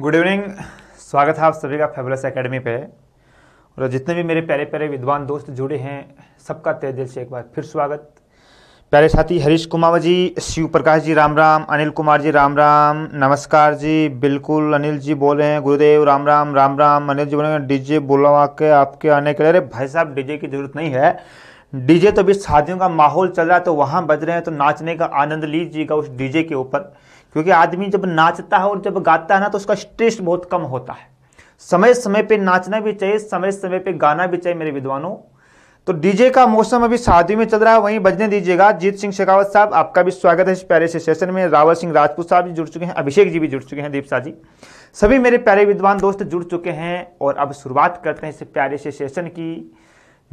Good evening स्वागत है आप सभी का फेबरस एकेडमी पे और जितने भी मेरे प्यारे प्यारे विद्वान दोस्त जुड़े हैं सबका तय दिल से एक बार फिर स्वागत प्यारे साथी हरीश कुमार जी शिव प्रकाश जी राम राम अनिल कुमार जी राम राम नमस्कार जी बिल्कुल अनिल जी बोल रहे हैं गुरुदेव राम राम राम राम अनिल जी बोल रहे हैं डीजे बुलवा के आपके आने के लिए अरे भाई साहब डीजे की ज़रूरत नहीं है डीजे तो अभी शादियों का माहौल चल रहा है तो वहाँ बज रहे हैं तो नाचने का आनंद लीजिएगा उस डीजे के ऊपर क्योंकि आदमी जब नाचता है और जब गाता है ना तो उसका स्ट्रेस बहुत कम होता है समय समय पे नाचना भी चाहिए समय समय पे गाना भी चाहिए मेरे विद्वानों तो डीजे का मौसम अभी शादी में चल रहा है वहीं बजने दीजिएगा जीत सिंह शेखावत साहब आपका भी स्वागत है इस प्यारे से सेशन में रावल सिंह राजपूत साहब जी जुड़ चुके हैं अभिषेक जी भी जुड़ चुके हैं दीप शाह जी सभी मेरे प्यारे विद्वान दोस्त जुड़ चुके हैं और अब शुरुआत करते हैं इस प्यारे से सेशन की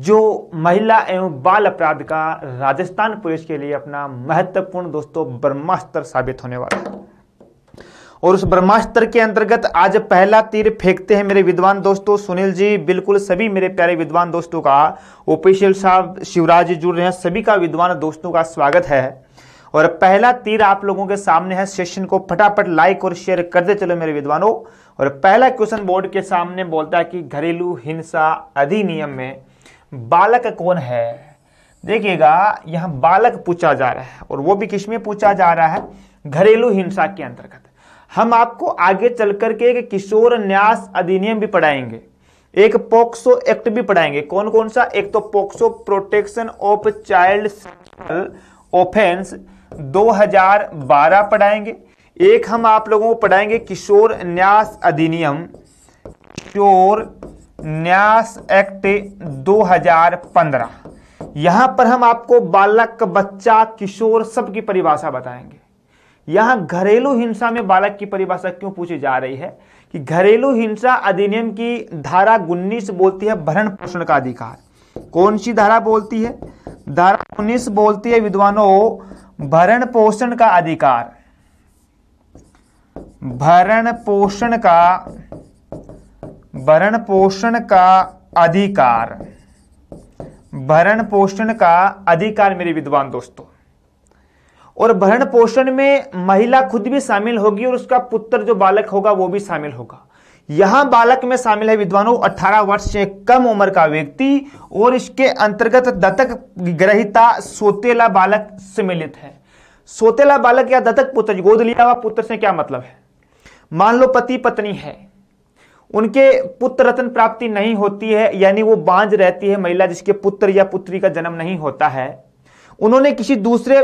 जो महिला एवं बाल अपराध का राजस्थान पुलिस के लिए अपना महत्वपूर्ण दोस्तों ब्रह्मास्त्र साबित होने वाला है और उस ब्रह्मास्त्र के अंतर्गत आज पहला तीर फेंकते हैं मेरे विद्वान दोस्तों सुनील जी बिल्कुल सभी मेरे प्यारे विद्वान दोस्तों का ओपेशियल साहब शिवराज जी जुड़ रहे हैं सभी का विद्वान दोस्तों का स्वागत है और पहला तीर आप लोगों के सामने है सेशन को फटाफट लाइक और शेयर करते चलो मेरे विद्वानों और पहला क्वेश्चन बोर्ड के सामने बोलता है कि घरेलू हिंसा अधिनियम में बालक कौन है देखिएगा यहाँ बालक पूछा जा रहा है और वो भी किसमें पूछा जा रहा है घरेलू हिंसा के अंतर्गत हम आपको आगे चल करके एक किशोर न्यास अधिनियम भी पढ़ाएंगे एक पोक्सो एक्ट भी पढ़ाएंगे कौन कौन सा एक तो POCSO protection of child offence 2012 पढ़ाएंगे एक हम आप लोगों को पढ़ाएंगे किशोर न्यास अधिनियम किशोर न्यास एक्ट 2015 यहां पर हम आपको बालक बच्चा किशोर सबकी परिभाषा बताएंगे यहां घरेलू हिंसा में बालक की परिभाषा क्यों पूछी जा रही है कि घरेलू हिंसा अधिनियम की धारा उन्नीस बोलती है भरण पोषण का अधिकार कौन सी धारा बोलती है धारा उन्नीस बोलती है विद्वानों भरण पोषण का अधिकार भरण पोषण का भरण पोषण का अधिकार भरण पोषण का अधिकार मेरे विद्वान दोस्तों और भरण पोषण में महिला खुद भी शामिल होगी और उसका पुत्र जो बालक होगा वो भी शामिल होगा यहां बालक में शामिल है विद्वानों 18 वर्ष से कम उम्र का व्यक्ति और इसके अंतर्गत दत्तक ग्रहिता सोतेला बालक सम्मिलित है सोतेला बालक या दत्तक पुत्र गोद लिया हुआ पुत्र से क्या मतलब है मान लो पति पत्नी है उनके पुत्र रत्न प्राप्ति नहीं होती है यानी वो बांझ रहती है महिला जिसके पुत्र या पुत्री का जन्म नहीं होता है उन्होंने किसी दूसरे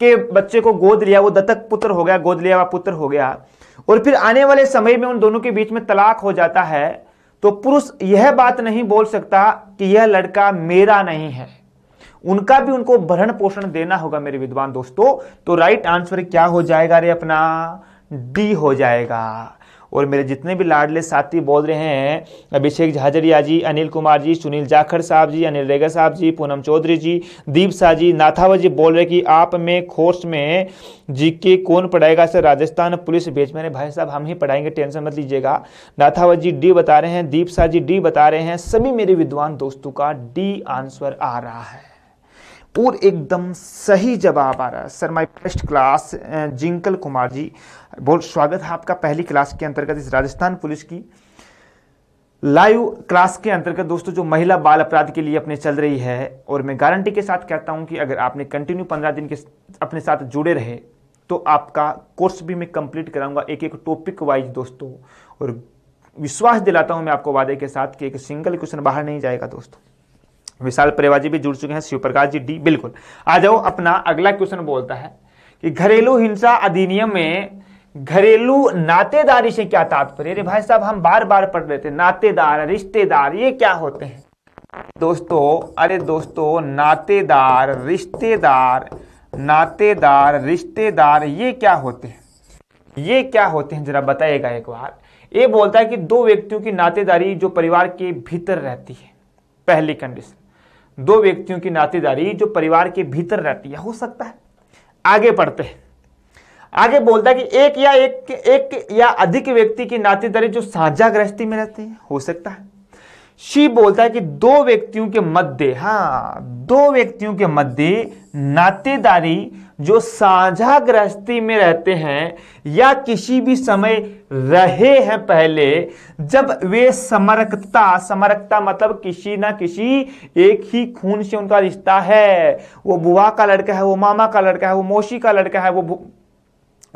के बच्चे को गोद लिया वो दत्तक पुत्र हो गया गोद लिया हुआ पुत्र हो गया और फिर आने वाले समय में उन दोनों के बीच में तलाक हो जाता है तो पुरुष यह बात नहीं बोल सकता कि यह लड़का मेरा नहीं है उनका भी उनको भरण पोषण देना होगा मेरे विद्वान दोस्तों तो राइट आंसर क्या हो जाएगा रे अपना डी हो जाएगा और मेरे जितने भी लाडले साथी बोल रहे हैं अभिषेक झाजरिया जी अनिल कुमार जी सुनील जाखड़ साहब जी अनिल रेगा साहब जी पूनम चौधरी जी दीप शाह जी नाथावा जी बोल रहे कि आप में कोर्स में जीके कौन पढ़ाएगा सर राजस्थान पुलिस बेच मैंने भाई साहब हम ही पढ़ाएंगे टेंशन मत लीजिएगा नाथावा जी डी बता रहे हैं दीप शाह जी डी बता रहे हैं सभी मेरे विद्वान दोस्तों का डी आंसर आ रहा है और एकदम सही जवाब आ रहा है sir my first class Jinkal Kumar ji बहुत स्वागत है आपका पहली क्लास के अंतर्गत इस राजस्थान पुलिस की लाइव क्लास के अंतर्गत दोस्तों जो महिला बाल अपराध के लिए अपने चल रही है और मैं गारंटी के साथ कहता हूं कि अगर आपने कंटिन्यू पंद्रह दिन के अपने साथ जुड़े रहे तो आपका कोर्स भी मैं कंप्लीट कराऊंगा एक एक टॉपिक वाइज दोस्तों और विश्वास दिलाता हूं मैं आपको वादे के साथ कि एक सिंगल क्वेश्चन बाहर नहीं जाएगा दोस्तों विशाल परिवाजी भी जुड़ चुके हैं शिवप्रकाश जी डी बिल्कुल आ जाओ अपना अगला क्वेश्चन बोलता है कि घरेलू हिंसा अधिनियम में घरेलू नातेदारी से क्या तात्पर्य अरे भाई साहब हम बार बार पढ़ रहे थे नातेदार रिश्तेदार ये क्या होते हैं दोस्तों अरे दोस्तों नातेदार रिश्तेदार नातेदार रिश्तेदार ये क्या होते हैं ये क्या होते हैं जरा बताइएगा एक बार ये बोलता है कि दो व्यक्तियों की नातेदारी जो परिवार के भीतर रहती है पहली कंडीशन दो व्यक्तियों की नातेदारी जो परिवार के भीतर रहती है हो सकता है आगे पढ़ते हैं आगे बोलता है कि एक या एक एक या अधिक व्यक्ति की नातेदारी जो साझा गृहस्थी में रहती है हो सकता है शी बोलता है कि दो व्यक्तियों के मध्य हाँ दो व्यक्तियों के मध्य नातेदारी जो साझा गृहस्थी में रहते हैं या किसी भी समय रहे हैं पहले जब वे समरकता समरकता मतलब किसी ना किसी एक ही खून से उनका रिश्ता है वो बुआ का लड़का है वो मामा का लड़का है वो मौसी का लड़का है वो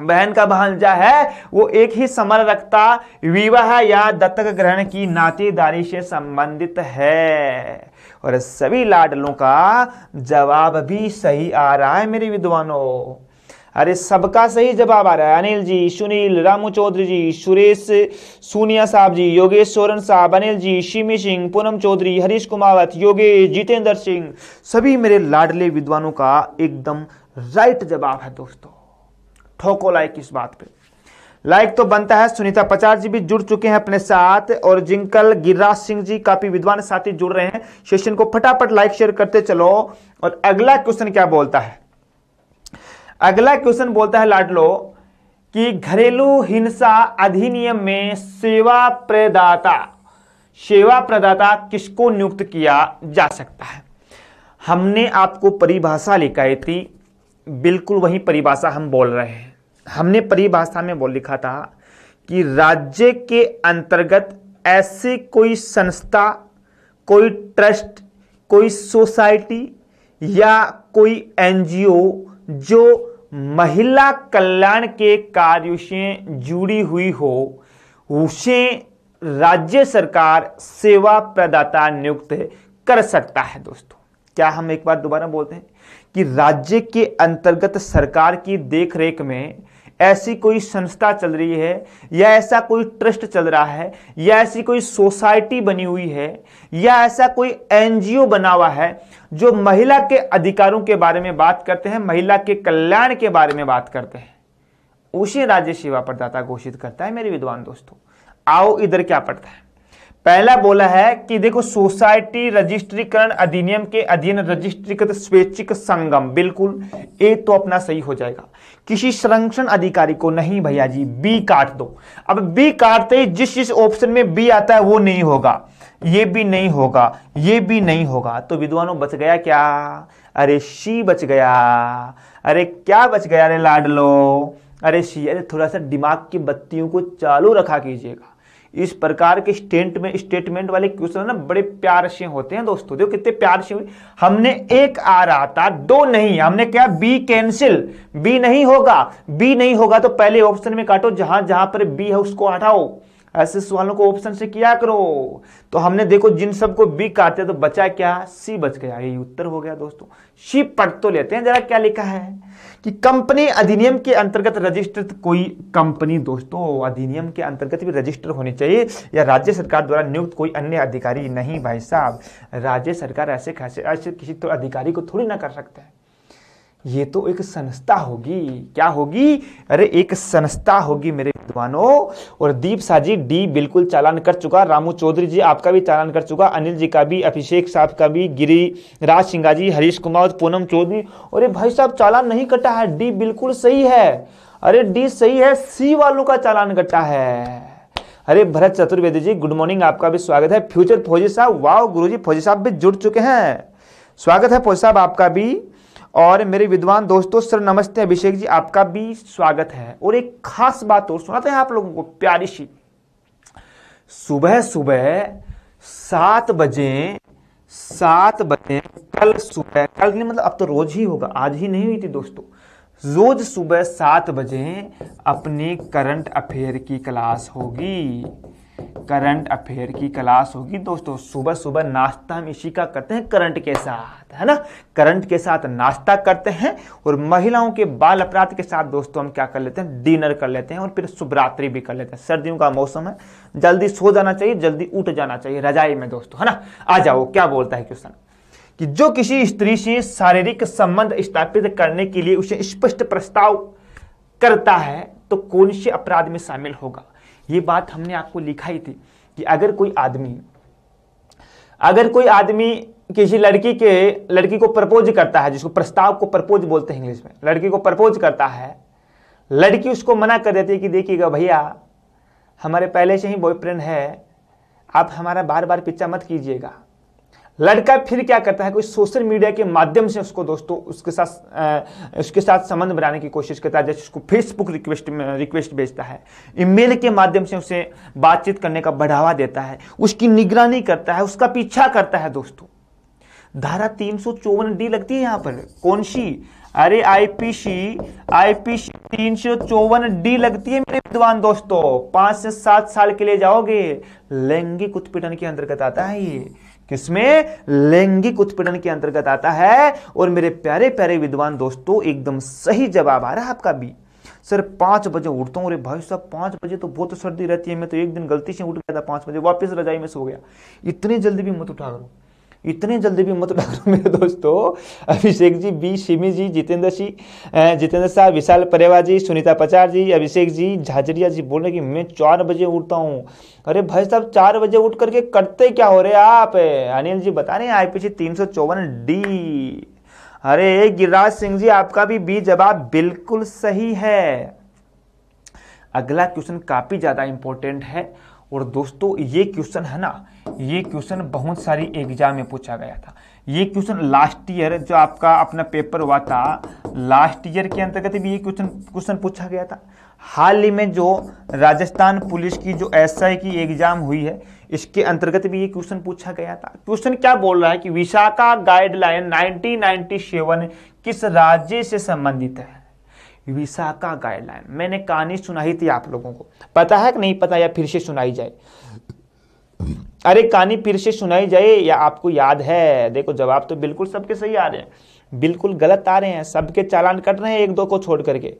बहन का भांजा है वो एक ही समर रखता विवाह या दत्तक ग्रहण की नातेदारी से संबंधित है और सभी लाडलों का जवाब भी सही आ रहा है मेरे विद्वानों अरे सबका सही जवाब आ रहा है अनिल जी सुनील रामू चौधरी जी सुरेश सोनिया साहब जी योगेश सोरन साहब अनिल जी शिमी सिंह पूनम चौधरी हरीश कुमावत योगेश जितेंद्र सिंह सभी मेरे लाडले विद्वानों का एकदम राइट जवाब है दोस्तों ठोको लाइक इस बात पे लाइक तो बनता है सुनीता पचार जी भी जुड़ चुके हैं अपने साथ और जिंकल गिरिराज सिंह जी काफी विद्वान साथी जुड़ रहे हैं सेशन को फटाफट लाइक शेयर करते चलो और अगला क्वेश्चन क्या बोलता है अगला क्वेश्चन बोलता है लाडलो कि घरेलू हिंसा अधिनियम में सेवा प्रदाता सेवा प्रदाता किसको नियुक्त किया जा सकता है हमने आपको परिभाषा लिखाई थी बिल्कुल वही परिभाषा हम बोल रहे हैं हमने परिभाषा में बोल लिखा था कि राज्य के अंतर्गत ऐसी कोई संस्था कोई ट्रस्ट कोई सोसाइटी या कोई एनजीओ जो महिला कल्याण के कार्यों से जुड़ी हुई हो उसे राज्य सरकार सेवा प्रदाता नियुक्त कर सकता है दोस्तों क्या हम एक बार दोबारा बोलते हैं कि राज्य के अंतर्गत सरकार की देखरेख में ऐसी कोई संस्था चल रही है या ऐसा कोई ट्रस्ट चल रहा है या ऐसी कोई सोसाइटी बनी हुई है या ऐसा कोई एनजीओ बना हुआ है जो महिला के अधिकारों के बारे में बात करते हैं महिला के कल्याण के बारे में बात करते हैं उसी राज्य सेवा प्रदाता घोषित करता है मेरे विद्वान दोस्तों आओ इधर क्या पड़ता है पहला बोला है कि देखो सोसाइटी रजिस्ट्रीकरण अधिनियम के अधीन रजिस्ट्रीकृत स्वैच्छिक संगम बिल्कुल ए तो अपना सही हो जाएगा किसी संरक्षण अधिकारी को नहीं भैया जी बी काट दो अब बी काटते ही जिस जिस ऑप्शन में बी आता है वो नहीं होगा ये भी नहीं होगा ये भी नहीं होगा तो विद्वानों बच गया क्या अरे सी बच गया अरे क्या बच गया अरे लाडलो अरे सी अरे थोड़ा सा दिमाग की बत्तियों को चालू रखा कीजिएगा इस प्रकार के स्टेंट में स्टेटमेंट वाले क्वेश्चन ना बड़े प्यार से होते हैं दोस्तों देखो कितने प्यार से हमने एक आ रहा था दो नहीं हमने क्या बी कैंसिल बी नहीं होगा बी नहीं होगा तो पहले ऑप्शन में काटो जहां जहां पर बी है उसको हटाओ ऐसे सवालों को ऑप्शन से किया करो तो हमने देखो जिन सबको बी हैं तो बचा क्या सी बच गया ये उत्तर हो गया दोस्तों सी पढ़ तो लेते हैं जरा क्या लिखा है कि कंपनी अधिनियम के अंतर्गत रजिस्टर्ड कोई कंपनी दोस्तों अधिनियम के अंतर्गत भी रजिस्टर होनी चाहिए या राज्य सरकार द्वारा नियुक्त कोई अन्य अधिकारी नहीं भाई साहब राज्य सरकार ऐसे कैसे ऐसे किसी तो अधिकारी को थोड़ी ना कर सकते हैं ये तो एक संस्था होगी क्या होगी अरे एक संस्था होगी मेरे विद्वानों और दीप साजी डी बिल्कुल चालान कर चुका रामू चौधरी जी आपका भी चालान कर चुका अनिल जी का भी अभिषेक साहब का भी राज सिंगा जी हरीश कुमार और पूनम चौधरी और भाई साहब चालान नहीं कटा है डी बिल्कुल सही है अरे डी सही है सी वालों का चालान कटा है अरे भरत चतुर्वेदी जी गुड मॉर्निंग आपका भी स्वागत है फ्यूचर फौजी साहब वाओ जी फौजी साहब भी जुड़ चुके हैं स्वागत है फौजी साहब आपका भी और मेरे विद्वान दोस्तों सर नमस्ते अभिषेक जी आपका भी स्वागत है और एक खास बात और सुनाते हैं आप लोगों को प्यारी सी सुबह सुबह सात बजे सात बजे कल सुबह कल नहीं मतलब अब तो रोज ही होगा आज ही नहीं हुई थी दोस्तों रोज सुबह सात बजे अपने करंट अफेयर की क्लास होगी करंट अफेयर की क्लास होगी दोस्तों सुबह सुबह नाश्ता हम इसी का करते हैं करंट के साथ है ना करंट के साथ नाश्ता करते हैं और महिलाओं के बाल अपराध के साथ दोस्तों हम क्या कर लेते हैं डिनर कर लेते हैं और फिर शुभरात्रि भी कर लेते हैं सर्दियों का मौसम है जल्दी सो जाना चाहिए जल्दी उठ जाना चाहिए रजाई में दोस्तों है ना आ जाओ क्या बोलता है क्वेश्चन कि जो किसी स्त्री से शारीरिक संबंध स्थापित करने के लिए उसे स्पष्ट प्रस्ताव करता है तो कौन से अपराध में शामिल होगा ये बात हमने आपको लिखाई थी कि अगर कोई आदमी अगर कोई आदमी किसी लड़की के लड़की को प्रपोज करता है जिसको प्रस्ताव को प्रपोज बोलते हैं इंग्लिश में लड़की को प्रपोज करता है लड़की उसको मना कर देती है कि देखिएगा भैया हमारे पहले से ही बॉयफ्रेंड है आप हमारा बार बार पिक्चर मत कीजिएगा लड़का फिर क्या करता है कोई सोशल मीडिया के माध्यम से उसको दोस्तों उसके साथ आ, उसके साथ संबंध बनाने की कोशिश करता है जैसे उसको फेसबुक रिक्वेस्ट रिक्वेस्ट भेजता है ईमेल के माध्यम से उसे बातचीत करने का बढ़ावा देता है उसकी निगरानी करता है उसका पीछा करता है दोस्तों धारा तीन सौ चौवन डी लगती है यहाँ पर कौन सी अरे आईपीसी आईपीसी तीन सौ चौवन डी लगती है मेरे विद्वान दोस्तों पांच से सात साल के लिए जाओगे लैंगिक उत्पीड़न के अंतर्गत आता है ये किसमें लैंगिक उत्पीड़न के अंतर्गत आता है और मेरे प्यारे प्यारे विद्वान दोस्तों एकदम सही जवाब आ रहा है आपका भी सर पांच बजे उठता हूँ अरे भाई साहब पांच बजे तो बहुत सर्दी रहती है मैं तो एक दिन गलती से उठ गया था पांच बजे वापस रजाई में सो गया इतनी जल्दी भी मत उठा करो इतने जल्दी भी मत उठा करो मेरे दोस्तों अभिषेक जी बी शिमी जी जितेंद्र जी जितेंद्र साहब विशाल परेवा जी सुनीता पचार जी अभिषेक जी झाजरिया जी बोल रहे कि मैं चार बजे उठता हूँ अरे भाई साहब चार बजे उठ करके करते क्या हो रहे आप अनिल जी बता रहे हैं आईपीसी तीन सौ चौवन डी अरे गिरिराज सिंह जी आपका भी बी जवाब बिल्कुल सही है अगला क्वेश्चन काफ़ी ज़्यादा इंपॉर्टेंट है और दोस्तों ये क्वेश्चन है ना ये क्वेश्चन बहुत सारी एग्जाम में पूछा गया था ये क्वेश्चन लास्ट ईयर जो आपका अपना पेपर हुआ था लास्ट ईयर के अंतर्गत भी ये क्वेश्चन क्वेश्चन पूछा गया था हाल ही में जो राजस्थान पुलिस की जो एस की एग्जाम हुई है इसके अंतर्गत भी ये क्वेश्चन पूछा गया था क्वेश्चन क्या बोल रहा है कि विशाखा गाइडलाइन 1997 किस राज्य से संबंधित है विशाखा गाइडलाइन मैंने कहानी सुनाई थी आप लोगों को पता है कि नहीं पता या फिर से सुनाई जाए अरे कहानी फिर से सुनाई जाए या आपको याद है देखो जवाब तो बिल्कुल सबके सही आ रहे हैं बिल्कुल गलत आ रहे हैं सबके चालान कट रहे हैं एक दो को छोड़ करके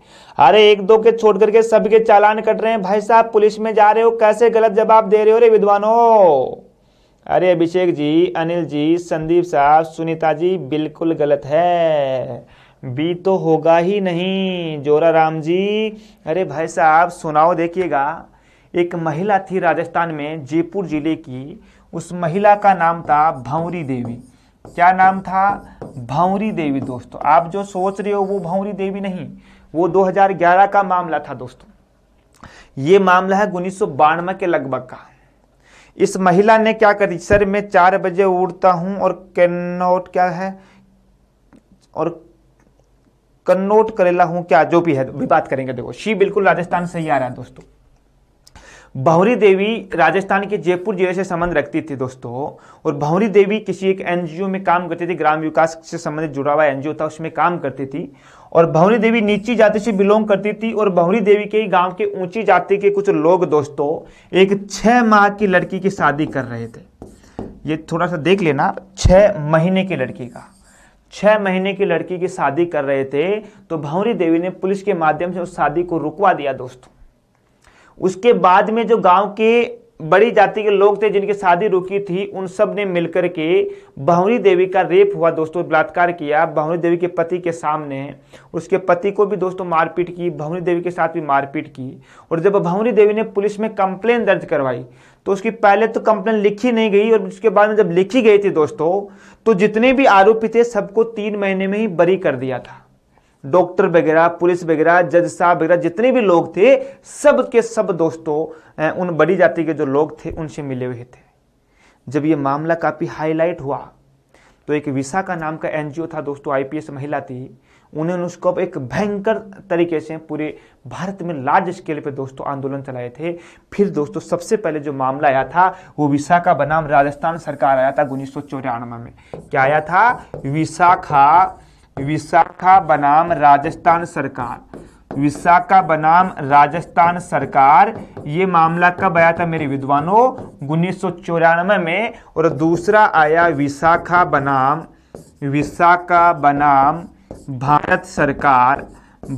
अरे एक दो के छोड़ करके सबके चालान कट रहे हैं भाई साहब पुलिस में जा रहे हो कैसे गलत जवाब दे रहे हो रे विद्वानों अरे अभिषेक जी अनिल जी संदीप साहब सुनीता जी बिल्कुल गलत है बी तो होगा ही नहीं जोरा राम जी अरे भाई साहब सुनाओ देखिएगा एक महिला थी राजस्थान में जयपुर जिले की उस महिला का नाम था भंवरी देवी क्या नाम था भंवरी देवी दोस्तों आप जो सोच रहे हो वो भंवरी देवी नहीं वो 2011 का मामला था दोस्तों ये मामला है उन्नीस के लगभग का इस महिला ने क्या करी सर मैं चार बजे उड़ता हूं और कन्नौट क्या है और कन्नौट करेला हूं क्या जो भी है भी बात करेंगे देखो शी बिल्कुल राजस्थान से ही आ रहा है दोस्तों भंवरी देवी राजस्थान के जयपुर जिले से संबंध रखती थी दोस्तों और भंवरी देवी किसी एक एनजीओ में काम करती थी ग्राम विकास से संबंधित जुड़ा हुआ एनजीओ था उसमें काम करती थी और भंवरी देवी नीची जाति से बिलोंग करती थी और भंवरी देवी के गांव के ऊंची जाति के कुछ लोग दोस्तों एक छह माह की लड़की की शादी कर रहे थे ये थोड़ा सा देख लेना छह महीने की लड़की का छह महीने की लड़की की शादी कर रहे थे तो भंवरी देवी ने पुलिस के माध्यम से उस शादी को रुकवा दिया दोस्तों उसके बाद में जो गांव के बड़ी जाति के लोग थे जिनकी शादी रुकी थी उन सब ने मिलकर के भवनी देवी का रेप हुआ दोस्तों बलात्कार किया भवनी देवी के पति के सामने उसके पति को भी दोस्तों मारपीट की भवनी देवी के साथ भी मारपीट की और जब भवनी देवी ने पुलिस में कंप्लेन दर्ज करवाई तो उसकी पहले तो कंप्लेन लिखी नहीं गई और उसके बाद में जब लिखी गई थी दोस्तों तो जितने भी आरोपी थे सबको तीन महीने में ही बरी कर दिया था डॉक्टर वगैरह पुलिस वगैरह जज साहब वगैरह जितने भी लोग थे सब के सब दोस्तों उन बड़ी जाति के जो लोग थे उनसे मिले हुए थे जब ये मामला काफ़ी हाईलाइट हुआ तो एक विशा का नाम का एनजीओ था दोस्तों आईपीएस महिला थी उन्होंने उसको एक भयंकर तरीके से पूरे भारत में लार्ज स्केल पे दोस्तों आंदोलन चलाए थे फिर दोस्तों सबसे पहले जो मामला आया था वो विशाखा बनाम राजस्थान सरकार आया था उन्नीस में क्या आया था विशाखा विशाखा बनाम राजस्थान सरकार विशाखा बनाम राजस्थान सरकार ये मामला कब आया था मेरे विद्वानों उन्नीस में और दूसरा आया विशाखा बनाम विशाखा बनाम भारत सरकार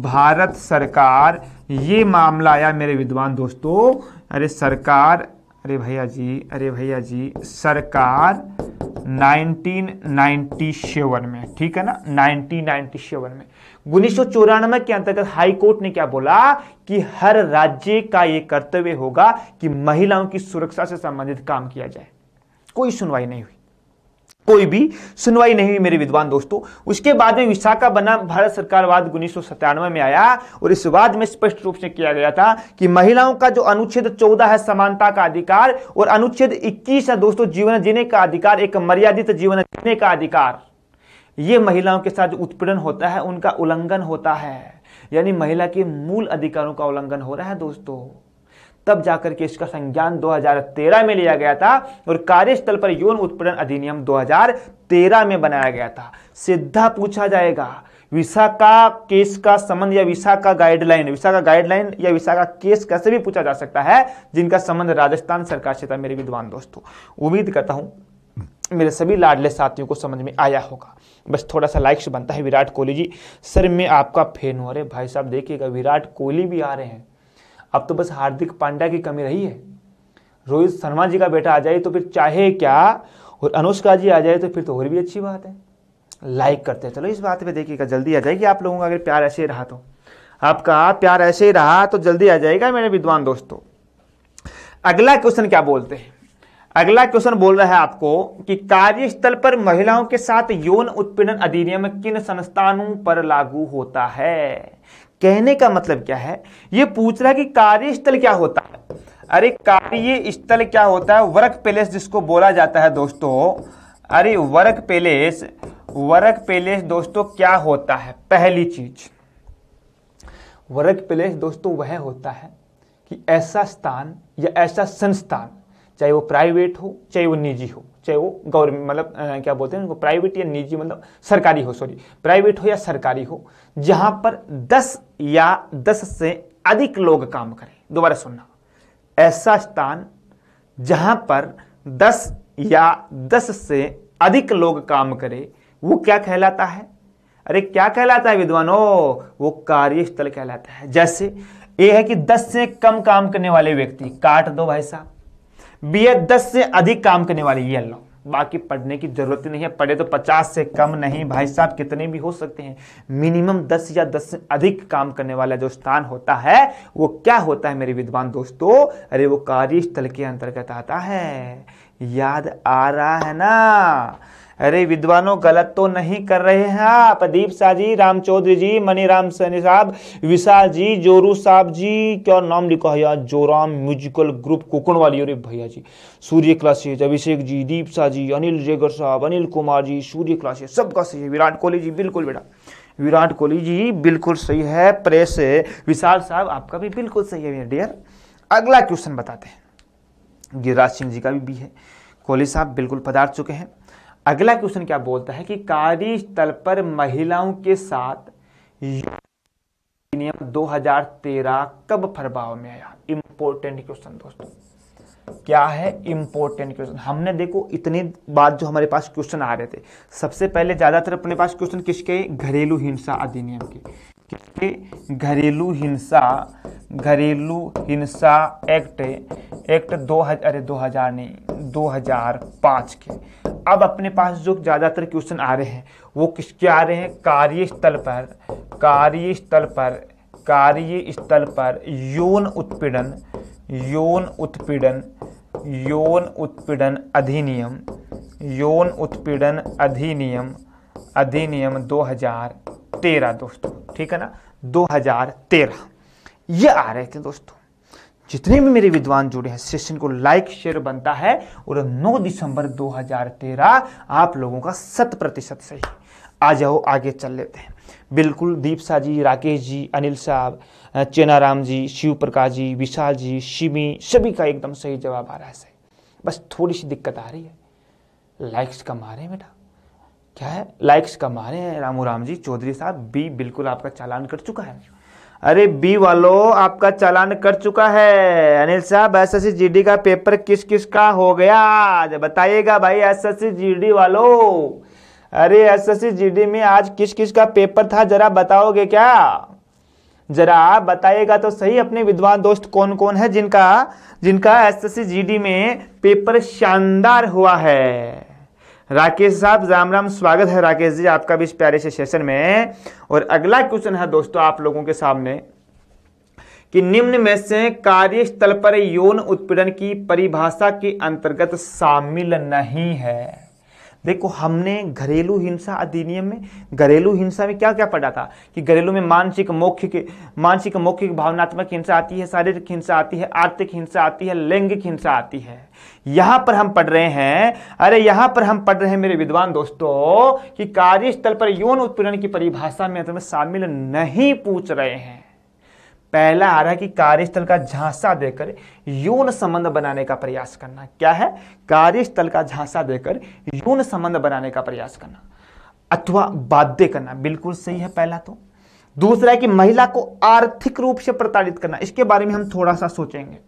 भारत सरकार ये मामला आया मेरे विद्वान दोस्तों अरे सरकार अरे भैया जी अरे भैया जी सरकार 1997 में ठीक है ना 1997 में उन्नीस सौ के अंतर्गत हाई कोर्ट ने क्या बोला कि हर राज्य का ये कर्तव्य होगा कि महिलाओं की सुरक्षा से संबंधित काम किया जाए कोई सुनवाई नहीं हुई कोई भी सुनवाई नहीं हुई मेरे विद्वान दोस्तों उसके बाद में विशाखा बनाम भारत सरकार वाद उन्नीस में आया और इस वाद में स्पष्ट रूप से किया गया था कि महिलाओं का जो अनुच्छेद 14 है समानता का अधिकार और अनुच्छेद 21 है दोस्तों जीवन जीने का अधिकार एक मर्यादित जीवन जीने का अधिकार ये महिलाओं के साथ जो उत्पीड़न होता है उनका उल्लंघन होता है यानी महिला के मूल अधिकारों का उल्लंघन हो रहा है दोस्तों तब जाकर के इसका संज्ञान 2013 में लिया गया था और कार्यस्थल पर यौन उत्पीड़न अधिनियम 2013 में बनाया गया था सीधा पूछा जाएगा विशा का केस का संबंध या विशा का गाइडलाइन विशा का गाइडलाइन या विशा का केस कैसे भी पूछा जा सकता है जिनका संबंध राजस्थान सरकार से था मेरे विद्वान दोस्तों उम्मीद करता हूं मेरे सभी लाडले साथियों को समझ में आया होगा बस थोड़ा सा लाइक्स बनता है विराट कोहली जी सर मैं आपका फैन हूँ अरे भाई साहब देखिएगा विराट कोहली भी आ रहे हैं अब तो बस हार्दिक पांड्या की कमी रही है रोहित शर्मा जी का बेटा आ जाए तो फिर चाहे क्या और अनुष्का जी आ जाए तो फिर तो और भी अच्छी बात है लाइक करते हैं चलो इस बात पे देखिएगा जल्दी आ जाएगी आप लोगों का अगर प्यार ऐसे ही रहा तो आपका प्यार ऐसे ही रहा तो जल्दी आ जाएगा मेरे विद्वान दोस्तों अगला क्वेश्चन क्या बोलते हैं अगला क्वेश्चन बोल रहा है आपको कि कार्यस्थल पर महिलाओं के साथ यौन उत्पीड़न अधिनियम किन संस्थानों पर लागू होता है कहने का मतलब क्या है ये पूछ रहा है कि कार्यस्थल क्या होता है अरे कार्य स्थल क्या होता है वर्क पैलेस जिसको बोला जाता है दोस्तों अरे वर्क पैलेस वर्क पैलेस दोस्तों क्या होता है पहली चीज वर्क पैलेस दोस्तों वह होता है कि ऐसा स्थान या ऐसा संस्थान चाहे वो प्राइवेट हो चाहे वो निजी हो चाहे वो गवर्नमेंट मतलब क्या बोलते हैं उनको प्राइवेट या निजी मतलब सरकारी हो सॉरी प्राइवेट हो या सरकारी हो जहां पर दस या दस से अधिक लोग काम करें दोबारा सुनना ऐसा स्थान जहां पर दस या दस से अधिक लोग काम करें वो क्या कहलाता है अरे क्या कहलाता है विद्वानों वो कार्यस्थल कहलाता है जैसे ये है कि दस से कम काम करने वाले व्यक्ति काट दो भाई साहब बी एड दस से अधिक काम करने वाली ये लो बाकी पढ़ने की जरूरत नहीं है पढ़े तो पचास से कम नहीं भाई साहब कितने भी हो सकते हैं मिनिमम दस या दस से अधिक काम करने वाला जो स्थान होता है वो क्या होता है मेरे विद्वान दोस्तों अरे वो कार्यस्थल के अंतर्गत आता है याद आ रहा है ना अरे विद्वानों गलत तो नहीं कर रहे हैं आप दीप शाह जी राम चौधरी जी राम सैनी साहब विशाल जी जोरू साहब जी क्या नाम लिखा है यार जोराम म्यूजिकल ग्रुप कोकण वाली अरे भैया जी सूर्य क्लासेज अभिषेक जी दीप शाह जी अनिल जेगर साहब अनिल कुमार जी सूर्य क्लासेज सबका सही है विराट कोहली जी बिल्कुल बेटा विराट कोहली जी बिल्कुल सही है प्रेस विशाल साहब आपका भी बिल्कुल सही है डियर अगला क्वेश्चन बताते हैं गिरिराज सिंह जी का भी है कोहली साहब बिल्कुल पधार चुके हैं अगला क्वेश्चन क्या बोलता है कि कार्यस्थल पर महिलाओं के साथ नियम 2013 कब प्रभाव में आया इंपोर्टेंट क्वेश्चन दोस्तों क्या है इंपोर्टेंट क्वेश्चन हमने देखो इतनी बात जो हमारे पास क्वेश्चन आ रहे थे सबसे पहले ज्यादातर अपने पास क्वेश्चन किसके घरेलू हिंसा अधिनियम के कि घरेलू हिंसा घरेलू हिंसा एक्ट एक्ट दो हजार अरे दो हजार नहीं दो हजार पाँच के अब अपने पास जो ज़्यादातर क्वेश्चन आ रहे हैं वो किसके आ रहे हैं कार्यस्थल पर कार्यस्थल पर कार्यस्थल पर यौन उत्पीड़न यौन उत्पीड़न यौन उत्पीड़न अधिनियम यौन उत्पीड़न अधिनियम अधिनियम 2013 दोस्तों ठीक है ना 2013 ये आ रहे थे दोस्तों जितने भी मेरे विद्वान जुड़े हैं सेशन को लाइक शेयर बनता है और 9 दिसंबर 2013 आप लोगों का शत प्रतिशत सही आ जाओ आगे चल लेते हैं बिल्कुल दीप शाह जी राकेश जी अनिल साहब चेनाराम जी शिव प्रकाश जी विशाल जी शिमी सभी का एकदम सही जवाब आ रहा है सही बस थोड़ी सी दिक्कत आ रही है लाइक्स कम आ रहे हैं बेटा क्या है लाइक्स कमा रहे हैं रामू राम जी चौधरी साहब बी बिल्कुल आपका चालान कर चुका है अरे बी वालो आपका चालान कर चुका है अनिल साहब एस एस का पेपर किस किस का हो गया आज बताइएगा भाई एस एस जी डी अरे एस एस जी डी में आज किस किस का पेपर था जरा बताओगे क्या जरा बताइएगा तो सही अपने विद्वान दोस्त कौन कौन है जिनका जिनका एस एस जी डी में पेपर शानदार हुआ है राकेश साहब राम राम स्वागत है राकेश जी आपका भी इस प्यारे से सेशन में और अगला क्वेश्चन है दोस्तों आप लोगों के सामने कि निम्न में से कार्यस्थल पर यौन उत्पीड़न की परिभाषा के अंतर्गत शामिल नहीं है देखो हमने घरेलू हिंसा अधिनियम में घरेलू हिंसा में क्या क्या पढ़ा था कि घरेलू में मानसिक मौखिक मानसिक मौखिक भावनात्मक हिंसा आती है शारीरिक हिंसा आती है आर्थिक हिंसा आती है लैंगिक हिंसा आती है यहां पर हम पढ़ रहे हैं अरे यहां पर हम पढ़ रहे हैं मेरे विद्वान दोस्तों कि कार्यस्थल पर यौन उत्पीड़न की परिभाषा में शामिल नहीं पूछ रहे हैं पहला आ रहा है कि कार्यस्थल का झांसा देकर यौन संबंध बनाने का प्रयास करना क्या है कार्यस्थल का झांसा देकर यौन संबंध बनाने का प्रयास करना अथवा बाध्य करना बिल्कुल सही है पहला तो दूसरा है कि महिला को आर्थिक रूप से प्रताड़ित करना इसके बारे में हम थोड़ा सा सोचेंगे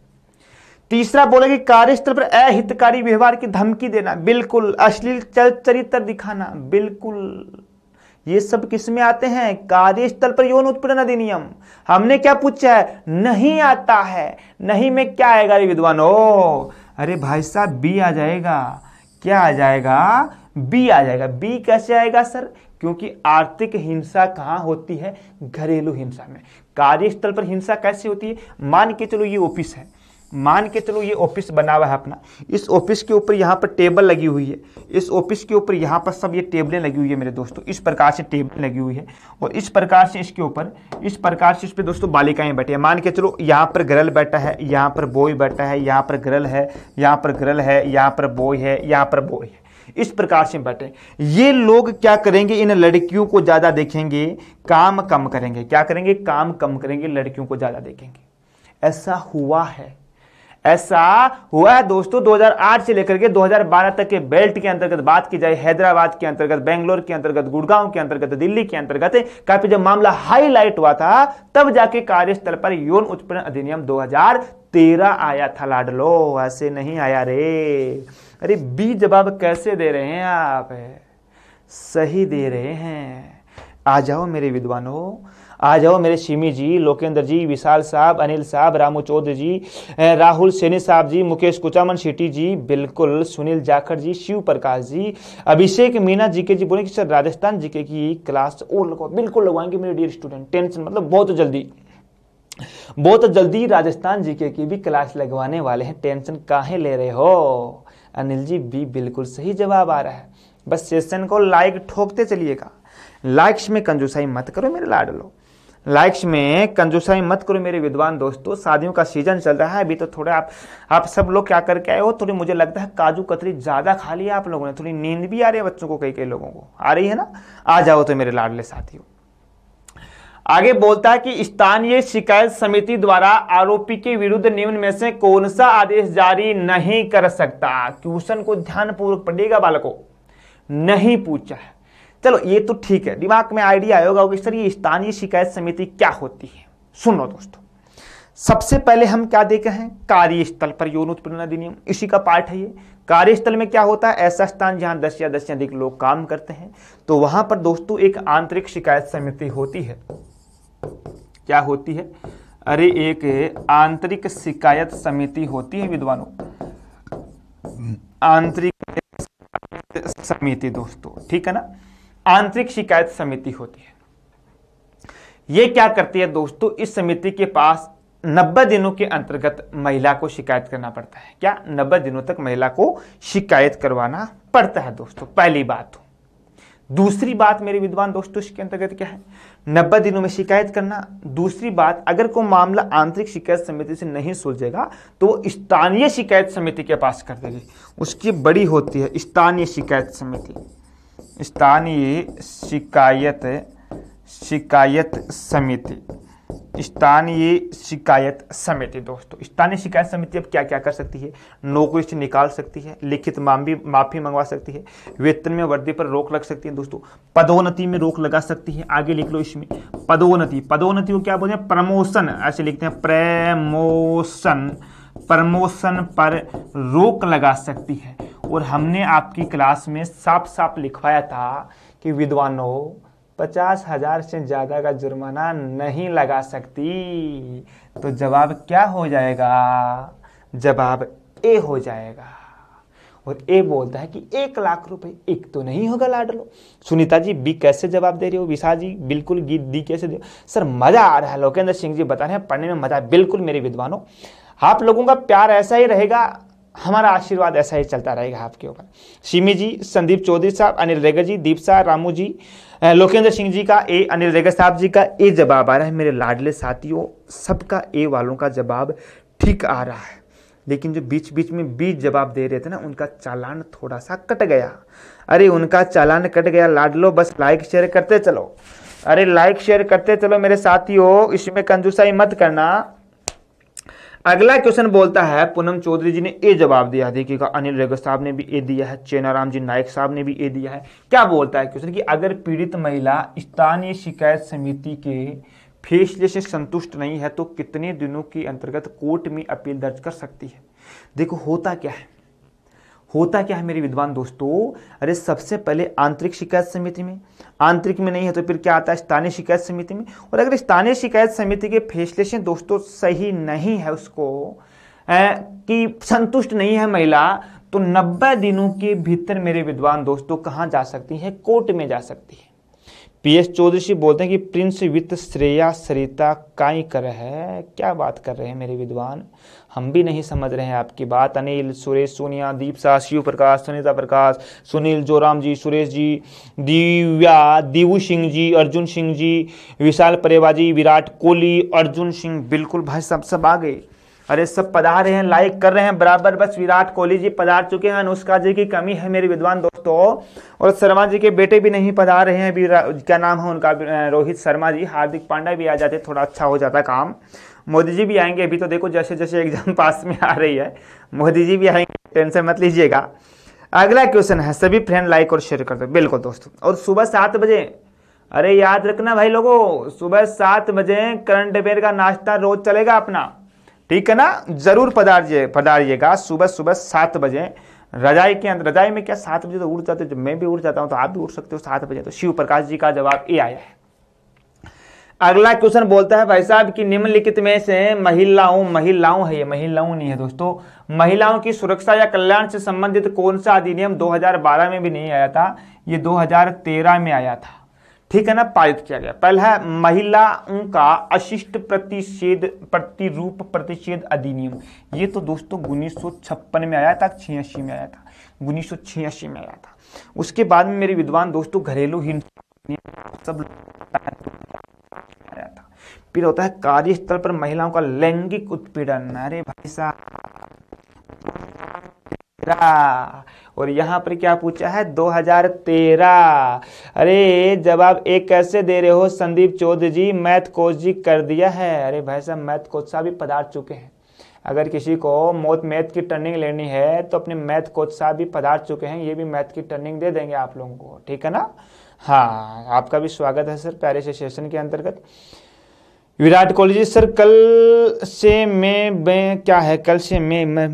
तीसरा बोले कि कार्यस्थल पर अहितकारी व्यवहार की धमकी देना बिल्कुल अश्लील चरित्र दिखाना बिल्कुल ये सब किस में आते हैं कार्यस्थल पर यौन उत्पीड़न अधिनियम हमने क्या पूछा है नहीं आता है नहीं में क्या आएगा अरे विद्वान ओ अरे भाई साहब बी आ जाएगा क्या आ जाएगा बी आ जाएगा बी कैसे आएगा सर क्योंकि आर्थिक हिंसा कहाँ होती है घरेलू हिंसा में कार्यस्थल पर हिंसा कैसे होती है मान के चलो ये ऑफिस है मान के चलो ये ऑफिस बना हुआ है अपना इस ऑफिस के ऊपर यहाँ पर टेबल लगी हुई है इस ऑफिस के ऊपर यहाँ पर सब ये टेबलें लगी हुई है मेरे दोस्तों इस प्रकार से टेबल लगी हुई है और इस प्रकार से इसके ऊपर इस प्रकार से इस पर दोस्तों बालिकाएं बैठी है मान के चलो यहाँ पर गर्ल बैठा है यहाँ पर बॉय बैठा है यहाँ पर गर्ल है यहाँ पर गर्ल है यहाँ पर बॉय है यहाँ पर बॉय है इस प्रकार से बैठे ये लोग क्या करेंगे इन लड़कियों को ज़्यादा देखेंगे काम कम करेंगे क्या करेंगे काम कम करेंगे लड़कियों को ज़्यादा देखेंगे ऐसा हुआ है ऐसा हुआ है दोस्तों 2008 से लेकर के 2012 तक के बेल्ट के अंतर्गत बात की जाए हैदराबाद के अंतर्गत बेंगलोर के अंतर्गत गुड़गांव के अंतर्गत दिल्ली के अंतर्गत काफी जब मामला हाईलाइट हुआ था तब जाके कार्यस्थल पर यौन उत्पीड़न अधिनियम 2013 आया था लाडलो ऐसे नहीं आया रे अरे बी जवाब कैसे दे रहे हैं आप सही दे रहे हैं आ जाओ मेरे विद्वानों आ जाओ मेरे शिमी जी लोकेंद्र जी विशाल साहब अनिल साहब रामू चौधरी जी राहुल सैनी साहब जी मुकेश कुचामन शेट्टी जी बिल्कुल सुनील जाखड़ जी शिव प्रकाश जी अभिषेक मीना जी के जी बोले कि सर राजस्थान जी के की क्लास और लगवा बिल्कुल लगवाएंगे मेरे डियर स्टूडेंट टेंशन मतलब बहुत जल्दी बहुत जल्दी राजस्थान जीके की भी क्लास लगवाने वाले हैं टेंशन काहे ले रहे हो अनिल जी भी बिल्कुल सही जवाब आ रहा है बस सेशन को लाइक ठोकते चलिएगा लाइक्स में कंजूसाई मत करो मेरे लाड लो लाइक्स में कंजूसाई मत करो मेरे विद्वान दोस्तों शादियों का सीजन चल रहा है अभी तो थोड़ा आप आप सब लोग क्या करके आए हो थोड़ी मुझे लगता है काजू कतरी ज़्यादा खा लिया आप लोगों ने थोड़ी नींद भी आ रही है बच्चों को कई कई लोगों को आ रही है ना आ जाओ तो मेरे लाडले साथियों आगे बोलता है कि स्थानीय शिकायत समिति द्वारा आरोपी के विरुद्ध निम्न में से कौन सा आदेश जारी नहीं कर सकता क्वेश्चन को ध्यानपूर्वक पढ़िएगा बालकों नहीं पूछा है चलो ये तो ठीक है दिमाग में आइडिया आया होगा कि सर ये स्थानीय शिकायत समिति क्या होती है सुनो दोस्तों सबसे पहले हम क्या देखे हैं कार्यस्थल पर यौन उत्पीड़न अधिनियम इसी का पार्ट है ये कार्यस्थल में क्या होता है ऐसा स्थान जहां दस या दस से अधिक लोग काम करते हैं तो वहां पर दोस्तों एक आंतरिक शिकायत समिति होती है क्या होती है अरे एक आंतरिक शिकायत समिति होती है विद्वानों आंतरिक समिति दोस्तों ठीक है ना आंतरिक शिकायत समिति होती है यह क्या करती है दोस्तों इस समिति के पास 90 दिनों के अंतर्गत महिला को शिकायत करना पड़ता है क्या 90 दिनों तक महिला को शिकायत करवाना पड़ता है दोस्तों पहली बात तो। दूसरी बात मेरे विद्वान दोस्तों इसके अंतर्गत क्या है नब्बे दिनों में शिकायत करना दूसरी बात अगर कोई मामला आंतरिक शिकायत समिति से नहीं सुलझेगा तो स्थानीय शिकायत समिति के पास कर देगी उसकी बड़ी होती है स्थानीय शिकायत समिति स्थानीय शिकायत शिकायत समिति स्थानीय शिकायत समिति दोस्तों स्थानीय शिकायत समिति अब क्या क्या कर सकती है से निकाल सकती है लिखित मामी माफी मंगवा सकती है वेतन में वृद्धि पर रोक लग सकती है दोस्तों पदोन्नति में रोक लगा सकती है आगे लिख लो इसमें पदोन्नति पदोन्नति को क्या बोलते हैं प्रमोशन ऐसे लिखते हैं प्रमोशन प्रमोशन पर रोक लगा सकती है और हमने आपकी क्लास में साफ साफ लिखवाया था कि विद्वानों पचास हजार से ज़्यादा का जुर्माना नहीं लगा सकती तो जवाब क्या हो जाएगा जवाब ए हो जाएगा और ए बोलता है कि एक लाख रुपए एक तो नहीं होगा लाडलो सुनीता जी बी कैसे जवाब दे रही हो विशा जी बिल्कुल गीत दी कैसे दे सर मज़ा आ रहा है लोकेंद्र सिंह जी बता रहे हैं पढ़ने में मज़ा बिल्कुल मेरे विद्वानों आप लोगों का प्यार ऐसा ही रहेगा हमारा आशीर्वाद ऐसा ही चलता रहेगा आपके ऊपर सिमी जी संदीप चौधरी साहब अनिल रेगर जी दीप साह रामू जी लोकेंद्र सिंह जी का ए अनिल रेगर साहब जी का ए जवाब आ रहा है मेरे लाडले साथियों सबका ए वालों का जवाब ठीक आ रहा है लेकिन जो बीच बीच में बीच जवाब दे रहे थे ना उनका चालान थोड़ा सा कट गया अरे उनका चालान कट गया लाडलो बस लाइक शेयर करते चलो अरे लाइक शेयर करते चलो मेरे साथियों इसमें कंजूसाई मत करना अगला क्वेश्चन बोलता है पूनम चौधरी जी ने ए जवाब दिया देखिएगा अनिल रेगर साहब ने भी ए दिया है चेनाराम जी नायक साहब ने भी ए दिया है क्या बोलता है क्वेश्चन कि अगर पीड़ित महिला स्थानीय शिकायत समिति के फैसले से संतुष्ट नहीं है तो कितने दिनों के अंतर्गत कोर्ट में अपील दर्ज कर सकती है देखो होता क्या है होता क्या है मेरे विद्वान दोस्तों अरे सबसे पहले आंतरिक शिकायत समिति में आंतरिक में नहीं है तो फिर क्या आता है स्थानीय शिकायत समिति में और अगर स्थानीय शिकायत समिति के फैसले से दोस्तों सही नहीं है उसको कि संतुष्ट नहीं है महिला तो नब्बे दिनों के भीतर मेरे विद्वान दोस्तों कहाँ जा सकती है कोर्ट में जा सकती है पी एस चौधरी जी बोलते हैं कि प्रिंस वित्त श्रेया सरिता काई कर है क्या बात कर रहे हैं मेरे विद्वान हम भी नहीं समझ रहे हैं आपकी बात अनिल सुरेश सोनिया दीप सा शिव प्रकाश सुनीता प्रकाश सुनील जोराम जी सुरेश जी दिव्या दीवू सिंह जी अर्जुन सिंह जी विशाल परेवा जी विराट कोहली अर्जुन सिंह बिल्कुल भाई सब सब आ गए अरे सब पधार रहे हैं लाइक कर रहे हैं बराबर बस विराट कोहली जी पधार चुके हैं अनुष्का जी की कमी है मेरे विद्वान दोस्तों और शर्मा जी के बेटे भी नहीं पधार रहे हैं अभी क्या नाम है उनका रोहित शर्मा जी हार्दिक पांड्या भी आ जाते थोड़ा अच्छा हो जाता काम मोदी जी भी आएंगे अभी तो देखो जैसे जैसे एग्जाम पास में आ रही है मोदी जी भी आएंगे टेंशन मत लीजिएगा अगला क्वेश्चन है सभी फ्रेंड लाइक और शेयर कर दो बिल्कुल दोस्तों और सुबह सात बजे अरे याद रखना भाई लोगों सुबह सात बजे करंट अफेयर का नाश्ता रोज चलेगा अपना ठीक है ना जरूर पधारिए पधारिएगा सुबह सुबह सात बजे रजाई के अंदर रजाई में क्या सात बजे तो उठ जाते जब मैं भी उठ जाता हूँ तो आप भी उठ सकते हो सात बजे तो शिव प्रकाश जी का जवाब ये आया है अगला क्वेश्चन बोलता है भाई साहब कि निम्नलिखित में से महिलाओं महिलाओं है ये महिलाओं नहीं है दोस्तों महिलाओं की सुरक्षा या कल्याण से संबंधित कौन सा अधिनियम 2012 में भी नहीं आया था ये 2013 में आया था ठीक है ना पारित किया गया पहला महिलाओं का अशिष्ट प्रतिषेध प्रतिरूप प्रतिषेध अधिनियम ये तो दोस्तों उन्नीस में आया था छियासी में आया था उन्नीस में आया था उसके बाद में मेरे विद्वान दोस्तों घरेलू हिंसा सब आया था फिर होता है कार्यस्थल पर महिलाओं का लैंगिक उत्पीड़न अरे भाई साहब और यहाँ पर क्या पूछा है 2013 अरे जवाब एक कैसे दे रहे हो संदीप चौधरी जी मैथ कोच जी कर दिया है अरे भाई साहब मैथ कोच साहब भी पधार चुके हैं अगर किसी को मौत मैथ की टर्निंग लेनी है तो अपने मैथ कोच साहब भी पधार चुके हैं ये भी मैथ की टर्निंग दे देंगे आप लोगों को ठीक है ना हाँ आपका भी स्वागत है सर प्यारे से सेशन के अंतर्गत विराट कोहली जी सर कल से मैं क्या है कल से मैं मैं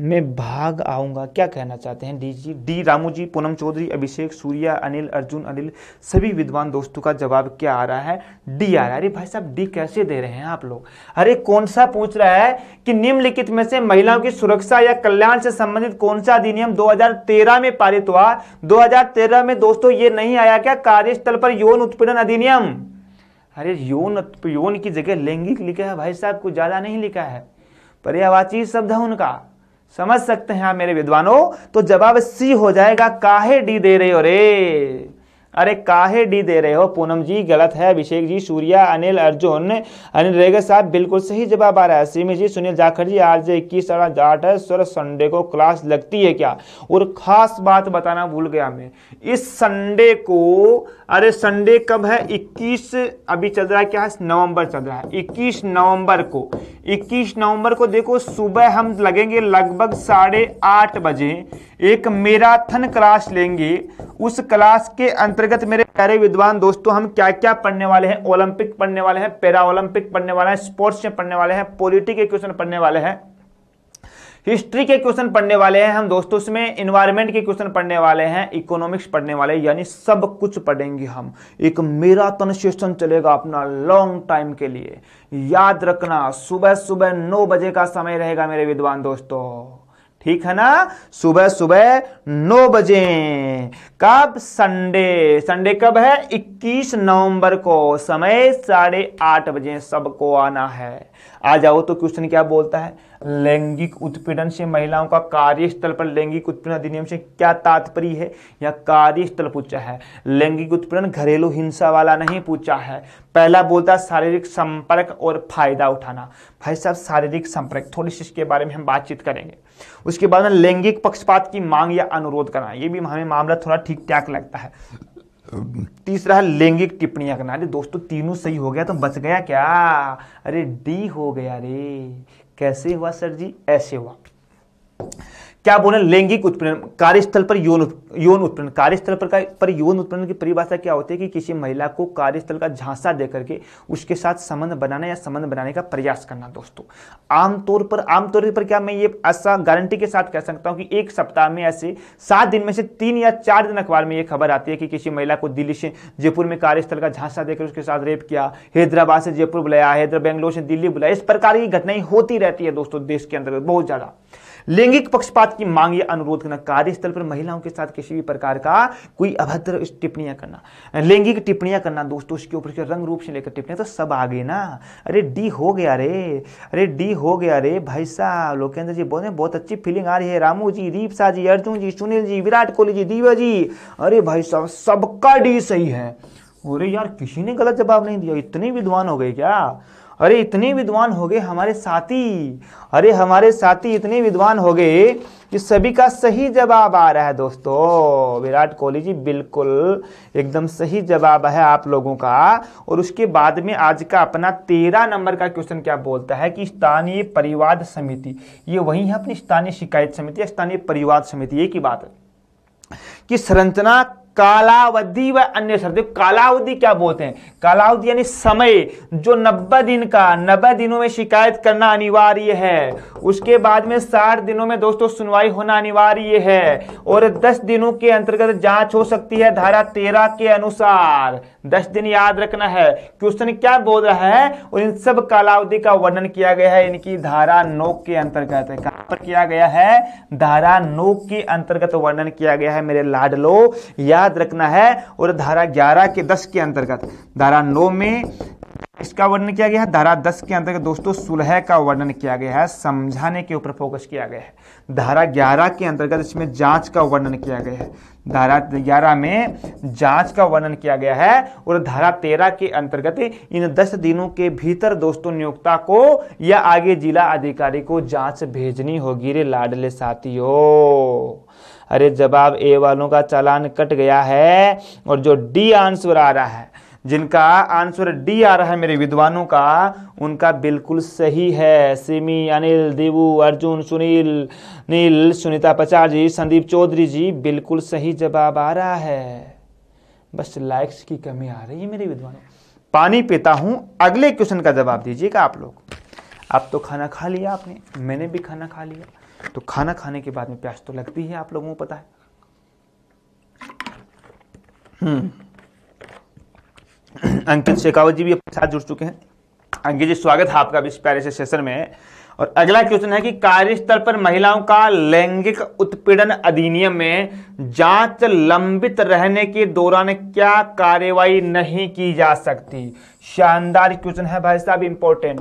में भाग आऊंगा क्या कहना चाहते हैं डी जी डी रामू जी पूनम चौधरी अभिषेक सूर्या अनिल अर्जुन अनिल सभी विद्वान दोस्तों का जवाब क्या आ रहा है डी आ रहा है अरे भाई साहब डी कैसे दे रहे हैं आप लोग अरे कौन सा पूछ रहा है कि निम्नलिखित में से महिलाओं की सुरक्षा या कल्याण से संबंधित कौन सा अधिनियम दो में पारित हुआ दो में दोस्तों ये नहीं आया क्या कार्यस्थल पर यौन उत्पीड़न अधिनियम अरे यौन यौन की जगह लैंगिक लिखा है भाई साहब कुछ ज़्यादा नहीं लिखा है पर्यावाची शब्द है उनका समझ सकते हैं आप मेरे विद्वानों तो जवाब सी हो जाएगा काहे डी दे रहे हो रे अरे काहे डी दे रहे हो पूनम जी गलत है अभिषेक जी सूर्या अनिल अर्जुन अनिल रेगे साहब बिल्कुल सही जवाब आ रहा है सीमी जी सुनील जाखड़ जी आज इक्कीस आठ है सर संडे को क्लास लगती है क्या और खास बात बताना भूल गया मैं इस संडे को अरे संडे कब है 21 अभी चल रहा है क्या है नवंबर चल रहा है 21 नवंबर को 21 नवंबर को देखो सुबह हम लगेंगे लगभग साढ़े आठ बजे एक मेराथन क्लास लेंगे उस क्लास के अंतर्गत मेरे प्यारे विद्वान दोस्तों हम क्या क्या पढ़ने वाले हैं ओलंपिक पढ़ने वाले हैं पैरा ओलंपिक पढ़ने वाले हैं स्पोर्ट्स में पढ़ने वाले हैं पॉलिटिक के क्वेश्चन पढ़ने वाले हैं हिस्ट्री के क्वेश्चन पढ़ने वाले हैं हम दोस्तों उसमें इन्वायरमेंट के क्वेश्चन पढ़ने वाले हैं इकोनॉमिक्स पढ़ने वाले यानी सब कुछ पढ़ेंगे हम एक मेराथन सेशन चलेगा अपना लॉन्ग टाइम के लिए याद रखना सुबह सुबह नौ बजे का समय रहेगा मेरे विद्वान दोस्तों ठीक है ना सुबह सुबह नौ बजे कब संडे संडे कब है 21 नवंबर को समय साढ़े आठ बजे सबको आना है आ जाओ तो क्वेश्चन क्या बोलता है लैंगिक उत्पीड़न से महिलाओं का कार्यस्थल पर लैंगिक उत्पीड़न अधिनियम से क्या तात्पर्य है या कार्यस्थल पूछा है लैंगिक उत्पीड़न घरेलू हिंसा वाला नहीं पूछा है पहला बोलता है शारीरिक संपर्क और फायदा उठाना भाई साहब शारीरिक संपर्क थोड़ी सी इसके बारे में हम बातचीत करेंगे उसके बाद में लैंगिक पक्षपात की मांग या अनुरोध करना ये भी हमें मामला थोड़ा ठीक ठाक लगता है तीसरा है लैंगिक टिप्पणियां करना अरे दोस्तों तीनों सही हो गया तो बच गया क्या अरे डी हो गया रे कैसे हुआ सर जी ऐसे हुआ क्या बोले लैंगिक उत्पीड़न कार्यस्थल पर यौन यौन उत्पीड़न कार्यस्थल पर पर यौन उत्पीड़न की परिभाषा क्या होती है कि किसी महिला को कार्यस्थल का झांसा देकर के उसके साथ संबंध बनाना या संबंध बनाने का प्रयास करना दोस्तों आमतौर पर आमतौर पर क्या मैं ये ऐसा गारंटी के साथ कह सकता हूँ कि एक सप्ताह में ऐसे सात दिन में से तीन या चार दिन अखबार में ये खबर आती है कि किसी महिला को दिल्ली से जयपुर में कार्यस्थल का झांसा देकर उसके साथ रेप किया हैदराबाद से जयपुर बुलाया हैदराबाद बेंगलोर से दिल्ली बुलाया इस प्रकार की घटनाएं होती रहती है दोस्तों देश के अंदर बहुत ज़्यादा लैंगिक पक्षपात की मांग या अनुरोध करना कार्यस्थल पर महिलाओं के साथ किसी भी प्रकार का कोई अभद्र टिप्पणियां करना लैंगिक टिप्पणियां करना दोस्तों उसके ऊपर रंग रूप से लेकर टिप्पणियां तो सब आ गए ना अरे डी हो गया रे अरे डी हो गया रे भाई साहब लोकेंद्र जी बोले बहुत अच्छी फीलिंग आ रही है रामू जी दीपसा जी अर्जुन जी सुनील जी विराट कोहली जी दीवा जी अरे भाई साहब सबका डी सही है अरे यार किसी ने गलत जवाब नहीं दिया इतने विद्वान हो गए क्या अरे इतने विद्वान हो गए हमारे साथी अरे हमारे साथी इतने विद्वान हो गए कि सभी का सही जवाब आ रहा है दोस्तों विराट कोहली जी बिल्कुल एकदम सही जवाब है आप लोगों का और उसके बाद में आज का अपना तेरह नंबर का क्वेश्चन क्या बोलता है कि स्थानीय परिवाद समिति ये वही है अपनी स्थानीय शिकायत समिति स्थानीय परिवाद समिति ये की बात है कि संरचना कालावधि व अन्य शर्त कालावधि क्या बोलते हैं कालावधि यानी समय जो नब्बे दिन का नब्बे दिनों में शिकायत करना अनिवार्य है उसके बाद में साठ दिनों में दोस्तों सुनवाई होना अनिवार्य है और दस दिनों के अंतर्गत जांच हो सकती है धारा तेरह के अनुसार दस दिन याद रखना है क्वेश्चन क्या बोल रहा है और इन सब कालावधि का वर्णन किया गया है इनकी धारा नौ के अंतर्गत पर किया गया है धारा नौ के अंतर्गत वर्णन किया गया है मेरे लाडलो याद रखना है और धारा ग्यारह के दस के अंतर्गत धारा नौ में इसका वर्णन किया गया है धारा दस के अंतर्गत दोस्तों सुलह का वर्णन किया गया है समझाने के ऊपर फोकस किया गया है धारा ग्यारह के अंतर्गत इसमें जांच का वर्णन किया गया है धारा ग्यारह में जांच का वर्णन किया गया है और धारा तेरह के अंतर्गत इन दस दिनों के भीतर दोस्तों नियोक्ता को या आगे जिला अधिकारी को जांच भेजनी होगी रे लाडले साथियों अरे जवाब ए वालों का चालान कट गया है और जो डी आंसर आ रहा है जिनका आंसर डी आ रहा है मेरे विद्वानों का उनका बिल्कुल सही है सिमी अनिल देवू अर्जुन सुनील नील सुनीता पचार जी संदीप चौधरी जी बिल्कुल सही जवाब आ रहा है बस लाइक्स की कमी आ रही है मेरे विद्वानों पानी पीता हूं अगले क्वेश्चन का जवाब दीजिएगा आप लोग आप तो खाना खा लिया आपने मैंने भी खाना खा लिया तो खाना खाने के बाद में प्यास तो लगती है आप लोगों को पता है हम्म अंकित शेखावत जी भी अपने साथ जुड़ चुके हैं अंकित जी स्वागत है आपका इस प्यारे से सेशन में और अगला क्वेश्चन है कि कार्यस्थल पर महिलाओं का लैंगिक उत्पीड़न अधिनियम में जांच लंबित रहने के दौरान क्या कार्रवाई नहीं की जा सकती शानदार क्वेश्चन है भाई साहब इंपॉर्टेंट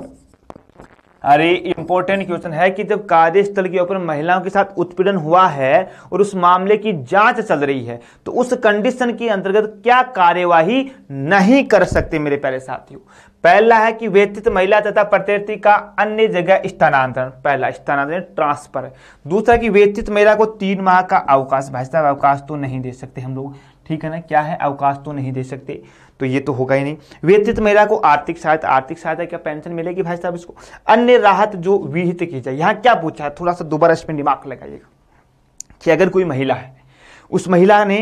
अरे इंपॉर्टेंट क्वेश्चन है कि जब कार्यस्थल के ऊपर महिलाओं के साथ उत्पीड़न हुआ है और उस मामले की जांच चल रही है तो उस कंडीशन के अंतर्गत क्या कार्यवाही नहीं कर सकते मेरे पहले साथियों पहला है कि व्यतीत महिला तथा प्रत्यर्थी का अन्य जगह स्थानांतरण पहला स्थानांतरण ट्रांसफर दूसरा कि व्यतीत महिला को तीन माह का अवकाश भाई साहब अवकाश तो नहीं दे सकते हम लोग ठीक है ना क्या है अवकाश तो नहीं दे सकते तो ये तो होगा ही नहीं वेतरित महिला को आर्थिक सहायता आर्थिक सहायता क्या पेंशन मिलेगी भाई साहब इसको अन्य राहत जो विहित की जाए यहाँ क्या पूछा है थोड़ा सा दोबारा इसमें दिमाग लगाइएगा कि अगर कोई महिला है उस महिला ने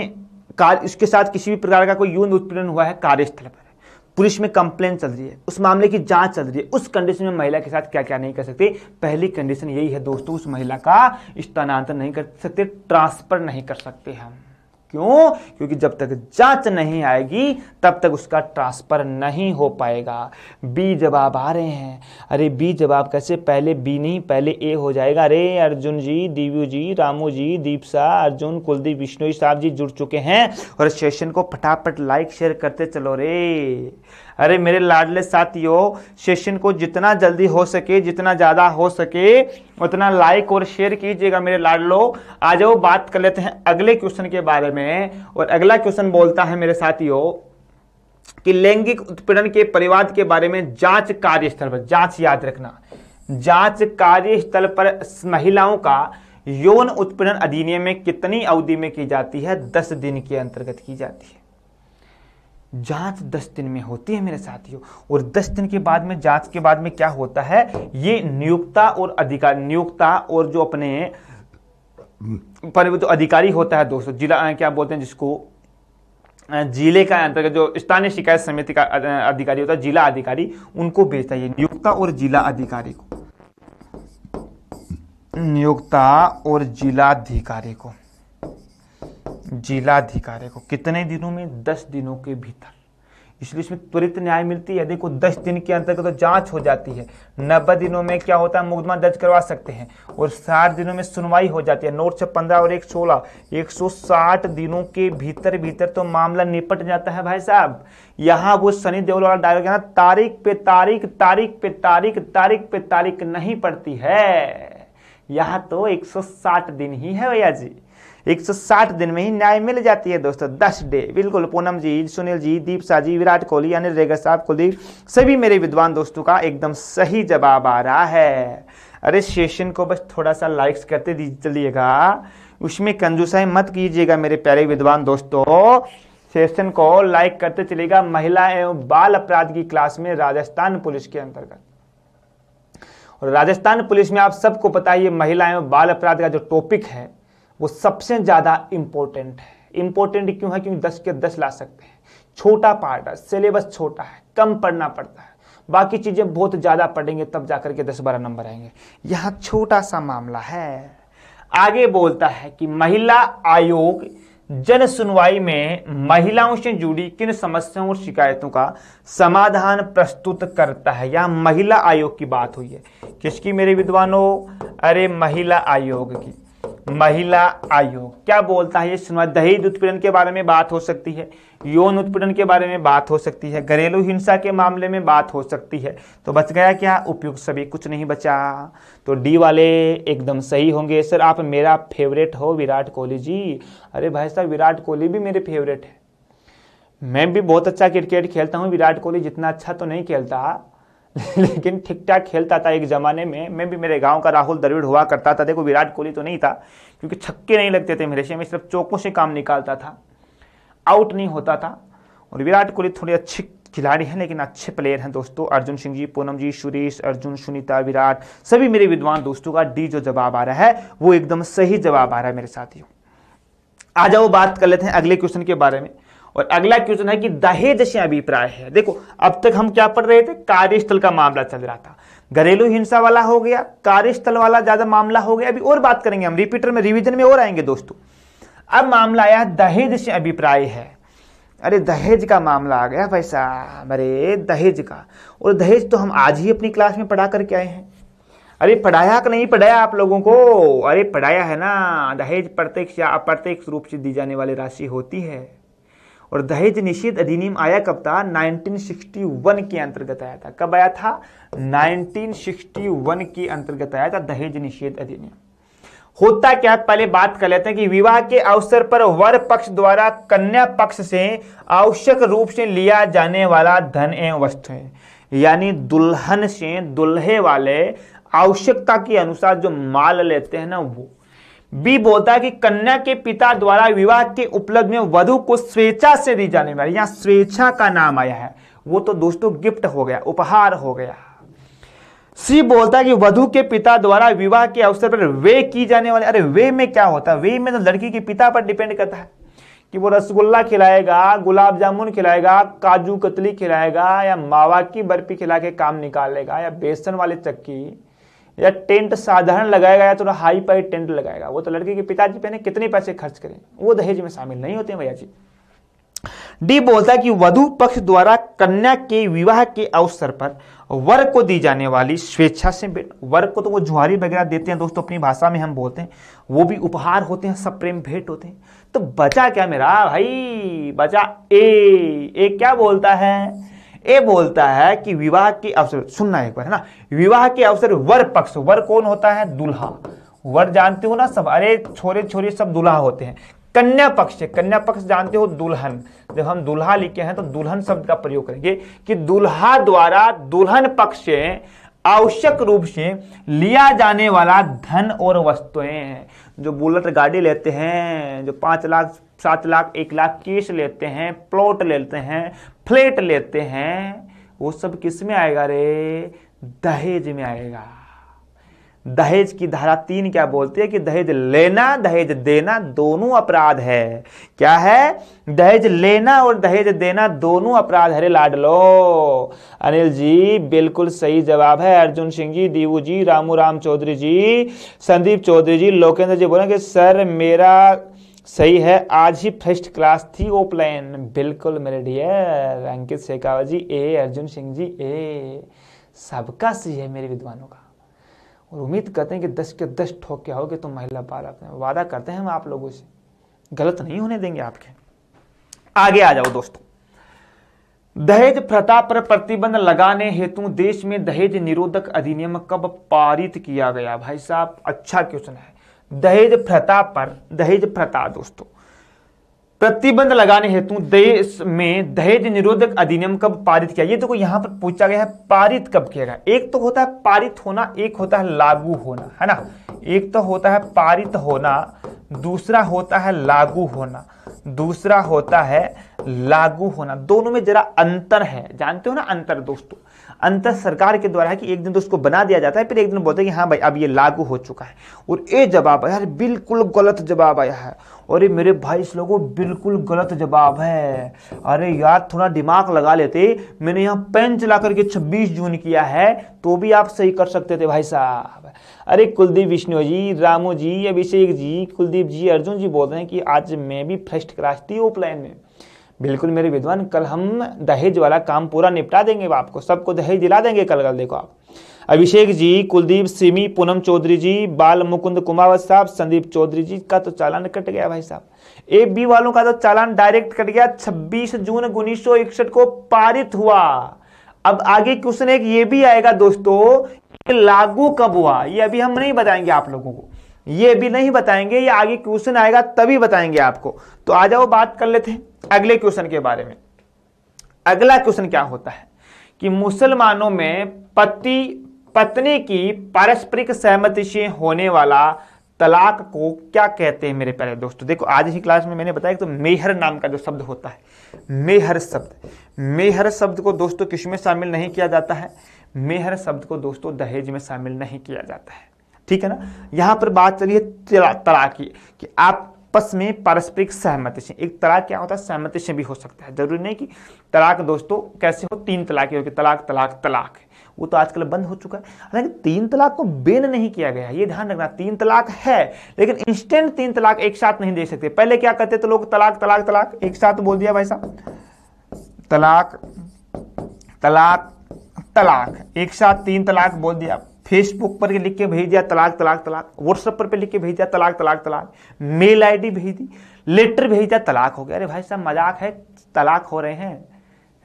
कार्य उसके साथ किसी भी प्रकार का कोई यौन उत्पीड़न हुआ है कार्यस्थल पर पुलिस में कंप्लेन चल रही है उस मामले की जांच चल रही है उस कंडीशन में महिला के साथ क्या क्या नहीं कर सकते पहली कंडीशन यही है दोस्तों उस महिला का स्थानांतर नहीं कर सकते ट्रांसफर नहीं कर सकते हम क्यों क्योंकि जब तक जांच नहीं आएगी तब तक उसका ट्रांसफर नहीं हो पाएगा बी जवाब आ रहे हैं अरे बी जवाब कैसे पहले बी नहीं पहले ए हो जाएगा अरे अर्जुन जी दिव्यू जी रामू जी दीपसा अर्जुन कुलदीप विष्णु साहब जी जुड़ चुके हैं और सेशन को फटाफट लाइक शेयर करते चलो रे अरे मेरे लाडले साथियों सेशन को जितना जल्दी हो सके जितना ज़्यादा हो सके उतना लाइक और शेयर कीजिएगा मेरे लाडलो आ जाओ बात कर लेते हैं अगले क्वेश्चन के बारे में और अगला क्वेश्चन बोलता है मेरे साथियों कि लैंगिक उत्पीड़न के परिवाद के बारे में जांच कार्यस्थल पर जांच याद रखना जांच कार्यस्थल पर महिलाओं का यौन उत्पीड़न अधिनियम में कितनी अवधि में की जाती है दस दिन के अंतर्गत की जाती है जांच दस दिन में होती है मेरे साथियों और दस दिन के बाद में जांच के बाद में क्या होता है ये नियुक्ता और अधिकार नियुक्ता और जो अपने हम्म, पर जो अधिकारी होता है दोस्तों जिला क्या बोलते हैं जिसको जिले का अंतर्गत जो स्थानीय शिकायत समिति का अधिकारी होता है जिला अधिकारी उनको भेजता है नियुक्ता और जिला अधिकारी को नियोक्ता और जिलाधिकारी को जिलाधिकारी को कितने दिनों में दस दिनों के भीतर इसलिए इसमें त्वरित न्याय मिलती है देखो दस दिन के अंतर्गत तो जांच हो जाती है नब्बे दिनों में क्या होता है मुकदमा दर्ज करवा सकते हैं और साठ दिनों में सुनवाई हो जाती है नोट से पंद्रह और एक सोलह एक सौ साठ दिनों के भीतर भीतर तो मामला निपट जाता है भाई साहब यहाँ वो सनी देवल वाला डायलॉग है ना तारीख पे तारीख तारीख पे तारीख तारीख पे तारीख नहीं पड़ती है यहाँ तो एक दिन ही है भैया जी 160 दिन में ही न्याय मिल जाती है दोस्तों 10 डे बिल्कुल पूनम जी सुनील जी दीप शाह जी विराट कोहली अनिल रेगर साहब कुलदीप सभी मेरे विद्वान दोस्तों का एकदम सही जवाब आ रहा है अरे सेशन को बस थोड़ा सा लाइक्स करते चलिएगा उसमें कंजूसाई मत कीजिएगा मेरे प्यारे विद्वान दोस्तों सेशन को लाइक करते चलेगा महिला एवं बाल अपराध की क्लास में राजस्थान पुलिस के अंतर्गत और राजस्थान पुलिस में आप सबको पता है ये महिला एवं बाल अपराध का जो टॉपिक है वो सबसे ज़्यादा इम्पोर्टेंट है इम्पोर्टेंट क्यों है क्योंकि दस के दस ला सकते हैं छोटा पार्ट है सिलेबस छोटा है कम पढ़ना पड़ता है बाकी चीज़ें बहुत ज़्यादा पढ़ेंगे तब जाकर के दस बारह नंबर आएंगे यहाँ छोटा सा मामला है आगे बोलता है कि महिला आयोग जन सुनवाई में महिलाओं से जुड़ी किन समस्याओं और शिकायतों का समाधान प्रस्तुत करता है यहाँ महिला आयोग की बात हुई है किसकी मेरे विद्वानों अरे महिला आयोग की महिला आयोग क्या बोलता है ये सुनवाई दहेज उत्पीड़न के बारे में बात हो सकती है यौन उत्पीड़न के बारे में बात हो सकती है घरेलू हिंसा के मामले में बात हो सकती है तो बच गया क्या उपयुक्त सभी कुछ नहीं बचा तो डी वाले एकदम सही होंगे सर आप मेरा फेवरेट हो विराट कोहली जी अरे भाई साहब विराट कोहली भी मेरे फेवरेट है मैं भी बहुत अच्छा क्रिकेट खेलता हूँ विराट कोहली जितना अच्छा तो नहीं खेलता लेकिन ठीक ठाक खेलता था एक ज़माने में मैं भी मेरे गांव का राहुल द्रविड़ हुआ करता था देखो विराट कोहली तो नहीं था क्योंकि छक्के नहीं लगते थे मेरे से मैं सिर्फ चौकों से काम निकालता था आउट नहीं होता था और विराट कोहली थोड़े अच्छे खिलाड़ी हैं लेकिन अच्छे प्लेयर हैं दोस्तों अर्जुन सिंह जी पूनम जी सुरेश अर्जुन सुनीता विराट सभी मेरे विद्वान दोस्तों का डी जो जवाब आ रहा है वो एकदम सही जवाब आ रहा है मेरे साथियों आ जाओ बात कर लेते हैं अगले क्वेश्चन के बारे में और अगला क्वेश्चन है कि दहेज से अभिप्राय है देखो अब तक हम क्या पढ़ रहे थे कार्यस्थल का मामला चल रहा था घरेलू हिंसा वाला हो गया कार्यस्थल वाला ज्यादा मामला हो गया अभी और बात करेंगे हम रिपीटर में रिविजन में और आएंगे दोस्तों अब मामला आया दहेज से अभिप्राय है अरे दहेज का मामला आ गया भाई साहब अरे दहेज का और दहेज तो हम आज ही अपनी क्लास में पढ़ा करके आए हैं अरे पढ़ाया कि नहीं पढ़ाया आप लोगों को अरे पढ़ाया है ना दहेज प्रत्यक्ष या अप्रत्यक्ष रूप से दी जाने वाली राशि होती है और दहेज निषेध अधिनियम आया कब था 1961 के अंतर्गत आया था कब आया था 1961 के अंतर्गत आया था दहेज निषेध अधिनियम होता क्या है पहले बात कर लेते हैं कि विवाह के अवसर पर वर पक्ष द्वारा कन्या पक्ष से आवश्यक रूप से लिया जाने वाला धन एवं है यानी दुल्हन से दुल्हे वाले आवश्यकता के अनुसार जो माल लेते हैं ना वो बी बोलता है कि कन्या के पिता द्वारा विवाह के उपलब्ध में वधु को स्वेच्छा से दी जाने वाली यहां स्वेच्छा का नाम आया है वो तो दोस्तों गिफ्ट हो गया उपहार हो गया सी बोलता है कि वधु के पिता द्वारा विवाह के अवसर पर वे की जाने वाले अरे वे में क्या होता है वे में तो लड़की के पिता पर डिपेंड करता है कि वो रसगुल्ला खिलाएगा गुलाब जामुन खिलाएगा काजू कतली खिलाएगा या मावा की बर्फी खिला के काम निकालेगा या बेसन वाले चक्की या टेंट साधारण लगाएगा या थोड़ा तो हाई पाई टेंट लगाएगा वो तो लड़के के पिताजी पे ने कितने पैसे खर्च करें वो दहेज में शामिल नहीं होते भैया जी डी बोलता है कि वधु पक्ष द्वारा कन्या के विवाह के अवसर पर वर को दी जाने वाली स्वेच्छा से वर को तो वो जुहारी वगैरह देते हैं दोस्तों अपनी भाषा में हम बोलते हैं वो भी उपहार होते हैं सब प्रेम भेंट होते हैं तो बचा क्या मेरा भाई बचा ए ए क्या बोलता है ये बोलता है कि विवाह के अवसर सुनना एक बार है ना विवाह के अवसर वर पक्ष वर कौन होता है दूल्हा वर जानते हो ना सब अरे छोरे छोरे सब दूल्हा होते हैं कन्या पक्ष कन्या पक्ष जानते हो दुल्हन जब हम दुल्हा लिखे हैं तो दुल्हन शब्द का प्रयोग करेंगे कि दुल्हा द्वारा दुल्हन पक्ष आवश्यक रूप से लिया जाने वाला धन और वस्तुएं जो बुलेट गाड़ी लेते हैं जो पांच लाख सात लाख एक लाख केस लेते हैं प्लॉट लेते हैं प्लेट लेते हैं वो सब किस में आएगा रे दहेज में आएगा दहेज की धारा तीन क्या बोलती है कि दहेज लेना दहेज देना दोनों अपराध है क्या है दहेज लेना और दहेज देना दोनों अपराध है लाडलो अनिल जी बिल्कुल सही जवाब है अर्जुन सिंह जी दीवू जी रामू राम चौधरी जी संदीप चौधरी जी लोकेंद्र जी बोलेंगे सर मेरा सही है आज ही फर्स्ट क्लास थी वो प्लेन बिल्कुल मेरे डियर अंकित शेखावत जी ए अर्जुन सिंह जी ए सबका सही है मेरे विद्वानों का और उम्मीद करते हैं कि दस के दस ठोक के आओगे तो महिला आते हैं वादा करते हैं हम आप लोगों से गलत नहीं होने देंगे आपके आगे आ जाओ दोस्तों दहेज प्रथा पर प्रतिबंध लगाने हेतु देश में दहेज निरोधक अधिनियम कब पारित किया गया भाई साहब अच्छा क्वेश्चन है दहेज प्रथा पर दहेज प्रथा दोस्तों प्रतिबंध लगाने हेतु देश में दहेज निरोधक अधिनियम कब पारित किया ये देखो तो यहां पर पूछा गया है पारित कब किया गया एक तो होता है पारित होना एक होता है लागू होना है ना एक तो होता है पारित होना दूसरा होता है लागू होना दूसरा होता है लागू होना दोनों में जरा अंतर है जानते हो ना अंतर दोस्तों अंत सरकार के द्वारा है कि एक दिन तो उसको बना दिया जाता है फिर एक दिन बोलते हैं कि हाँ भाई अब ये लागू हो चुका है और ये जवाब आया बिल्कुल गलत जवाब आया है अरे मेरे भाई इस लोगों बिल्कुल गलत जवाब है अरे यार थोड़ा दिमाग लगा लेते मैंने यहाँ पेन चला करके 26 जून किया है तो भी आप सही कर सकते थे भाई साहब अरे कुलदीप विष्णु जी रामू जी अभिषेक जी कुलदीप जी अर्जुन जी बोल रहे हैं कि आज मैं भी फर्स्ट क्लास थी ओपलाइन में बिल्कुल मेरे विद्वान कल हम दहेज वाला काम पूरा निपटा देंगे आपको सबको दहेज दिला देंगे कल कल देखो आप अभिषेक जी कुलदीप सिमी पूनम चौधरी जी बाल मुकुंद कुमावत साहब संदीप चौधरी जी का तो चालान कट गया भाई साहब ए बी वालों का तो चालान डायरेक्ट कट गया 26 जून उन्नीस को पारित हुआ अब आगे क्वेश्चन एक ये भी आएगा दोस्तों लागू कब हुआ ये अभी हम नहीं बताएंगे आप लोगों को ये भी नहीं बताएंगे ये आगे क्वेश्चन आएगा तभी बताएंगे आपको तो आ जाओ बात कर लेते हैं अगले क्वेश्चन के बारे में अगला क्वेश्चन क्या होता है कि मुसलमानों में पति पत्नी की पारस्परिक सहमति से होने वाला तलाक को क्या कहते हैं मेरे प्यारे दोस्तों देखो आज ही क्लास में मैंने बताया तो मेहर नाम का जो शब्द होता है मेहर शब्द मेहर शब्द को दोस्तों किस में शामिल नहीं किया जाता है मेहर शब्द को दोस्तों दहेज में शामिल नहीं किया जाता है ठीक है ना यहाँ पर बात चली है तलाक की कि आप पस में पारस्परिक सहमति से एक तलाक क्या होता है सहमति से भी हो सकता है जरूरी नहीं कि तलाक दोस्तों कैसे हो तीन तलाक कि तलाक तलाक तलाक वो तो आजकल बंद हो चुका है हालांकि तीन तलाक को बेन नहीं किया गया ये ध्यान रखना तीन तलाक है लेकिन इंस्टेंट तीन तलाक एक साथ नहीं दे सकते पहले क्या करते तो लोग तलाक तलाक तलाक एक साथ बोल दिया भाई साहब तलाक तलाक तलाक एक साथ तीन तलाक बोल दिया फेसबुक पर लिख के भेज दिया तलाक तलाक तलाक व्हाट्सएप पर लिख के भेज दिया तलाक तलाक तलाक मेल आईडी भेज दी लेटर भेज दिया तलाक हो गया अरे भाई साहब मजाक है तलाक हो रहे हैं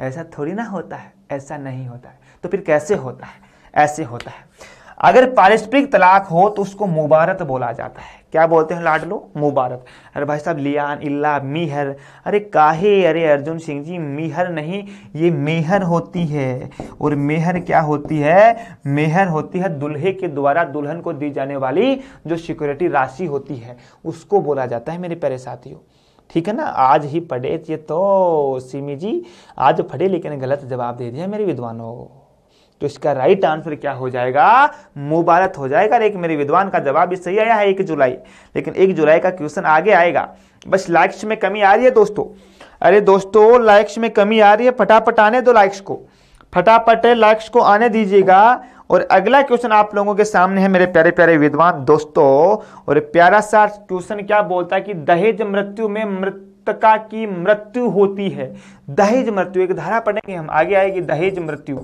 ऐसा थोड़ी ना होता है ऐसा नहीं होता है तो फिर कैसे होता है ऐसे होता है अगर पारस्परिक तलाक हो तो उसको मुबारक बोला जाता है क्या बोलते हैं लाडलो मुबारक अरे भाई साहब लियान इल्ला मीहर अरे काहे अरे अर्जुन सिंह जी मीहर नहीं ये मेहर होती है और मेहर क्या होती है मेहर होती है दुल्हे के द्वारा दुल्हन को दी जाने वाली जो सिक्योरिटी राशि होती है उसको बोला जाता है मेरे प्यारे साथियों ठीक है ना आज ही पढ़े ये तो सिमी जी आज पढ़े लेकिन गलत जवाब दे दिया मेरे विद्वानों तो इसका राइट आंसर क्या हो जाएगा मुबारक हो जाएगा एक मेरे विद्वान का जवाब भी सही आया है एक जुलाई लेकिन एक जुलाई का क्वेश्चन आगे आएगा बस लाइक्स में कमी आ रही है दोस्तों अरे दोस्तों लाइक्स में कमी आ रही है फटाफट आने दो लाइक्स को फटाफट लाइक्स को आने दीजिएगा और अगला क्वेश्चन आप लोगों के सामने है मेरे प्यारे प्यारे विद्वान दोस्तों और प्यारा सा क्वेश्चन क्या बोलता है कि दहेज मृत्यु में मृतका की मृत्यु होती है दहेज मृत्यु एक धारा पढ़ेंगे हम आगे आएगी दहेज मृत्यु